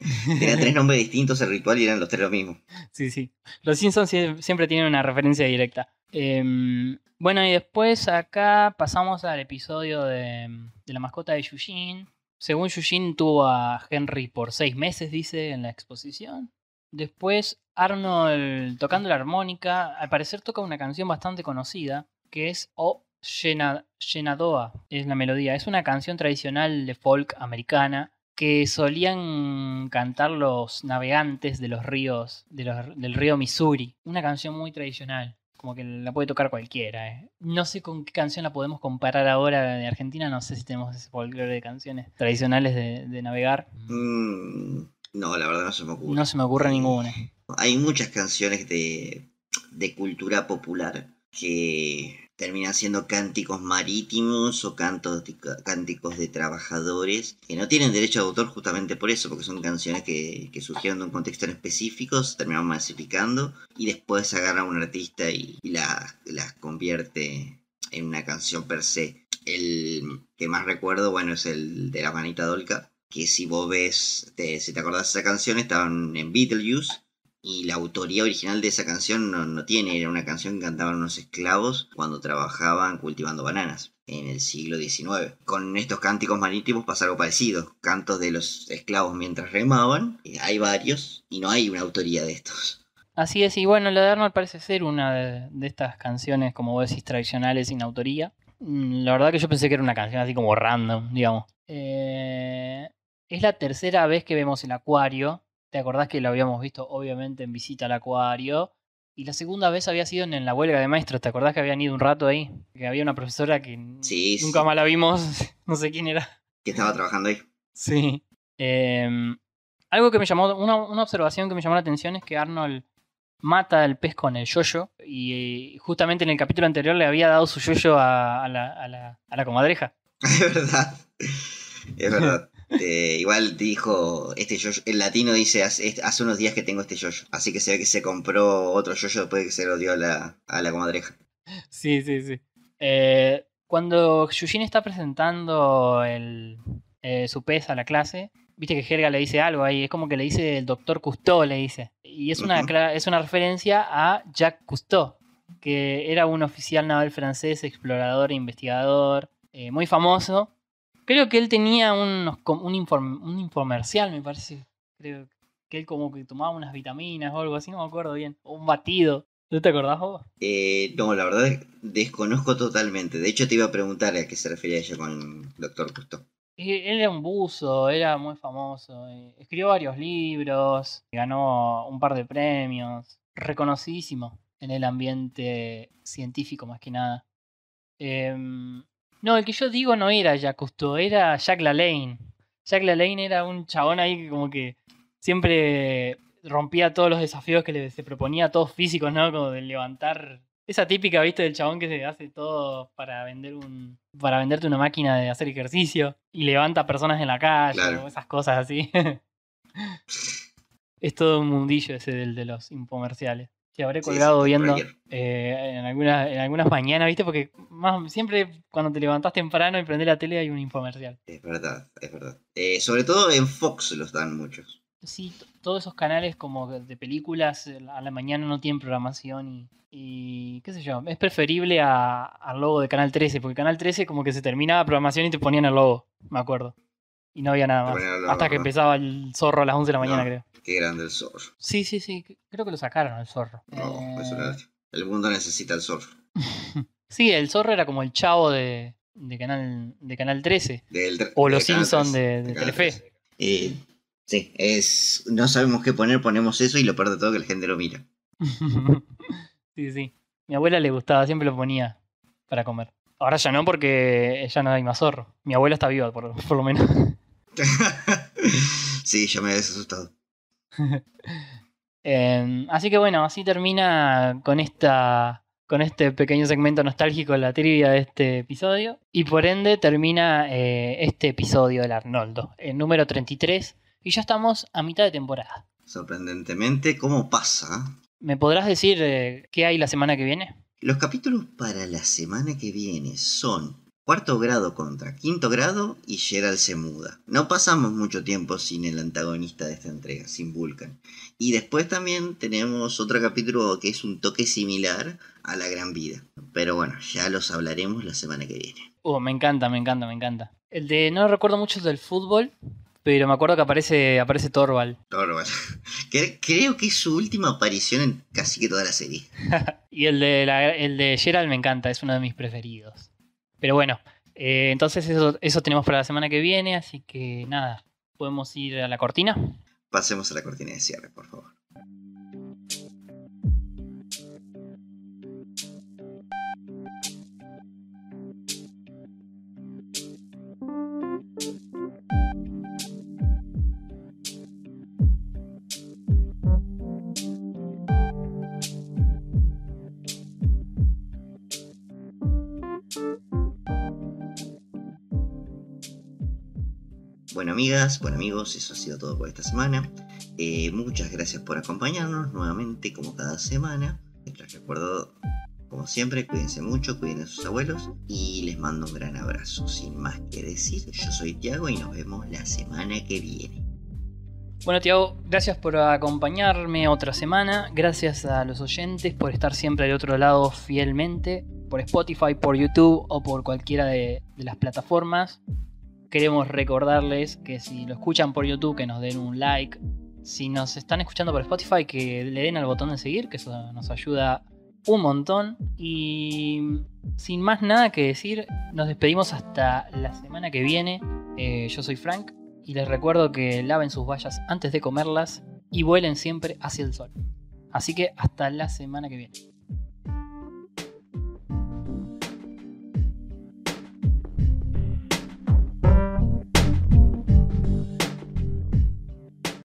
Tenía tres nombres distintos el ritual y eran los tres los mismos. Sí, sí. Los Simpsons siempre tienen una referencia directa. Em, bueno, y después acá pasamos al episodio de, la mascota de Yujin. Según Yujin tuvo a Henry por seis meses, dice, en la exposición. Después Arnold tocando la armónica, al parecer toca una canción bastante conocida, que es O oh Shenadoa, es la melodía. Es una canción tradicional de folk americana que solían cantar los navegantes de los ríos, del río Missouri. Una canción muy tradicional como que la puede tocar cualquiera. Eh. No sé con qué canción la podemos comparar ahora de Argentina, no sé si tenemos ese folclore de canciones tradicionales de, navegar. Mm, no, la verdad no se me ocurre. No se me ocurre ninguna. Hay muchas canciones de, de cultura popular que termina siendo cánticos marítimos o cantos cánticos de trabajadores que no tienen derecho de autor justamente por eso, porque son canciones que, que surgieron de un contexto en específico, se terminan masificando y después agarra a un artista y, las convierte en una canción per se. El que más recuerdo, bueno, es el de la manita dolca, que si vos ves, si te acordás de esa canción, estaban en Beetlejuice y la autoría original de esa canción no, tiene, era una canción que cantaban unos esclavos cuando trabajaban cultivando bananas en el siglo XIX. Con estos cánticos marítimos pasa algo parecido, cantos de los esclavos mientras remaban, eh, hay varios y no hay una autoría de estos. Así es, y bueno, la de Arnold parece ser una de, estas canciones, como vos decís, tradicionales sin autoría. Mm, la verdad que yo pensé que era una canción así como random, digamos. Eh, es la tercera vez que vemos el acuario ¿Te acordás que lo habíamos visto obviamente en visita al acuario? Y la segunda vez había sido en la huelga de maestros. ¿Te acordás que habían ido un rato ahí? Que había una profesora que nunca más la vimos, no sé quién era. Que estaba trabajando ahí. Sí. Em, algo que me llamó, una, observación que me llamó la atención es que Arnold mata al pez con el yoyo y eh, justamente en el capítulo anterior le había dado su yoyo a la comadreja. Es verdad. Es verdad. Este, igual dijo, este el latino dice, hace, unos días que tengo este yoyo, así que se ve que se compró otro yoyo después de que se lo dio a la, a comadreja. Sí, sí, sí. Eh, cuando Yujin está presentando el, eh, su pez a la clase, viste que Jerga le dice algo ahí, es como que le dice el doctor Cousteau, le dice. Y es una, es una referencia a Jacques Cousteau, que era un oficial naval francés, explorador e investigador, eh, muy famoso, Creo que él tenía unos, un, inform, un infomercial, me parece. Creo que él como que tomaba unas vitaminas o algo así, no me acuerdo bien. O un batido. ¿No te acordás vos? Eh, no, la verdad es, desconozco totalmente. De hecho, te iba a preguntar a qué se refería ella con el Doctor Custo. Él era un buzo, era muy famoso. Eh, escribió varios libros, ganó un par de premios. Reconocidísimo en el ambiente científico, más que nada. Eh, no, el que yo digo no era ya, era Jack Lalane. Jack Lalane era un chabón ahí que como que siempre rompía todos los desafíos que le, se proponía, todos físicos, ¿no? Como de levantar esa típica, ¿viste? Del chabón que se hace todo para vender un para venderte una máquina de hacer ejercicio y levanta personas en la calle esas cosas así. es todo un mundillo ese del de los infomerciales. Te habré colgado viendo eh, en, algunas, en algunas mañanas, ¿viste? Porque siempre cuando te levantás temprano y prendés la tele hay un infomercial. Es verdad, es verdad. Eh, sobre todo en Fox los dan muchos. Sí, todos esos canales como de películas eh, a la mañana no tienen programación y, qué sé yo, es preferible al logo de Canal 13, porque Canal 13 como que se terminaba programación y te ponían el logo, me acuerdo y no había nada más. hasta que empezaba el zorro a las 11 de la mañana, creo. Qué grande el zorro. Sí, sí, sí. Creo que lo sacaron el zorro. No, pues El mundo necesita el zorro. sí, el zorro era como el chavo de, de canal, de canal 13. o los Simpsons de, Telefe. Eh, sí, es. No sabemos qué poner, ponemos eso y lo peor todo que la gente lo mira. sí, sí. Mi abuela le gustaba, siempre lo ponía para comer. Ahora ya no, porque ya no hay más zorro. Mi abuela está viva, por lo menos. sí, ya me he asustado. Em, así que bueno, así termina con esta con este pequeño segmento nostálgico la trivia de este episodio. Y por ende termina eh, este episodio del Arnoldo, el número 33. Y ya estamos a mitad de temporada. Sorprendentemente, ¿cómo pasa? ¿Me podrás decir eh, qué hay la semana que viene? Los capítulos para la semana que viene son cuarto grado contra quinto grado y Gerald se muda. No pasamos mucho tiempo sin el antagonista de esta entrega, sin Vulcan. Y después también tenemos otro capítulo que es un toque similar a La Gran Vida. Pero bueno, ya los hablaremos la semana que viene. Oh, me encanta, me encanta, me encanta. El de no recuerdo mucho del fútbol, pero me acuerdo que aparece, aparece Torval. Torval. creo que es su última aparición en casi que toda la serie. y el de, la, el de Gerald me encanta, es uno de mis preferidos. Pero bueno, eh, entonces eso, eso tenemos para la semana que viene, así que nada, podemos ir a la cortina. Pasemos a la cortina de cierre, por favor. amigas, bueno amigos, eso ha sido todo por esta semana. Eh, muchas gracias por acompañarnos nuevamente como cada semana. Les recuerdo, como siempre, cuídense mucho, cuídense a sus abuelos y les mando un gran abrazo. Sin más que decir, yo soy Tiago y nos vemos la semana que viene. Bueno, Tiago, gracias por acompañarme otra semana. Gracias a los oyentes por estar siempre Al otro lado fielmente, por Spotify, por YouTube o por cualquiera de las plataformas queremos recordarles que si lo escuchan por YouTube, que nos den un like. Si nos están escuchando por Spotify, que le den al botón de seguir, que eso nos ayuda un montón. Y sin más nada que decir, nos despedimos hasta la semana que viene. Eh, yo soy Frank y les recuerdo que laven sus vallas antes de comerlas y vuelen siempre hacia el sol. Así que hasta la semana que viene.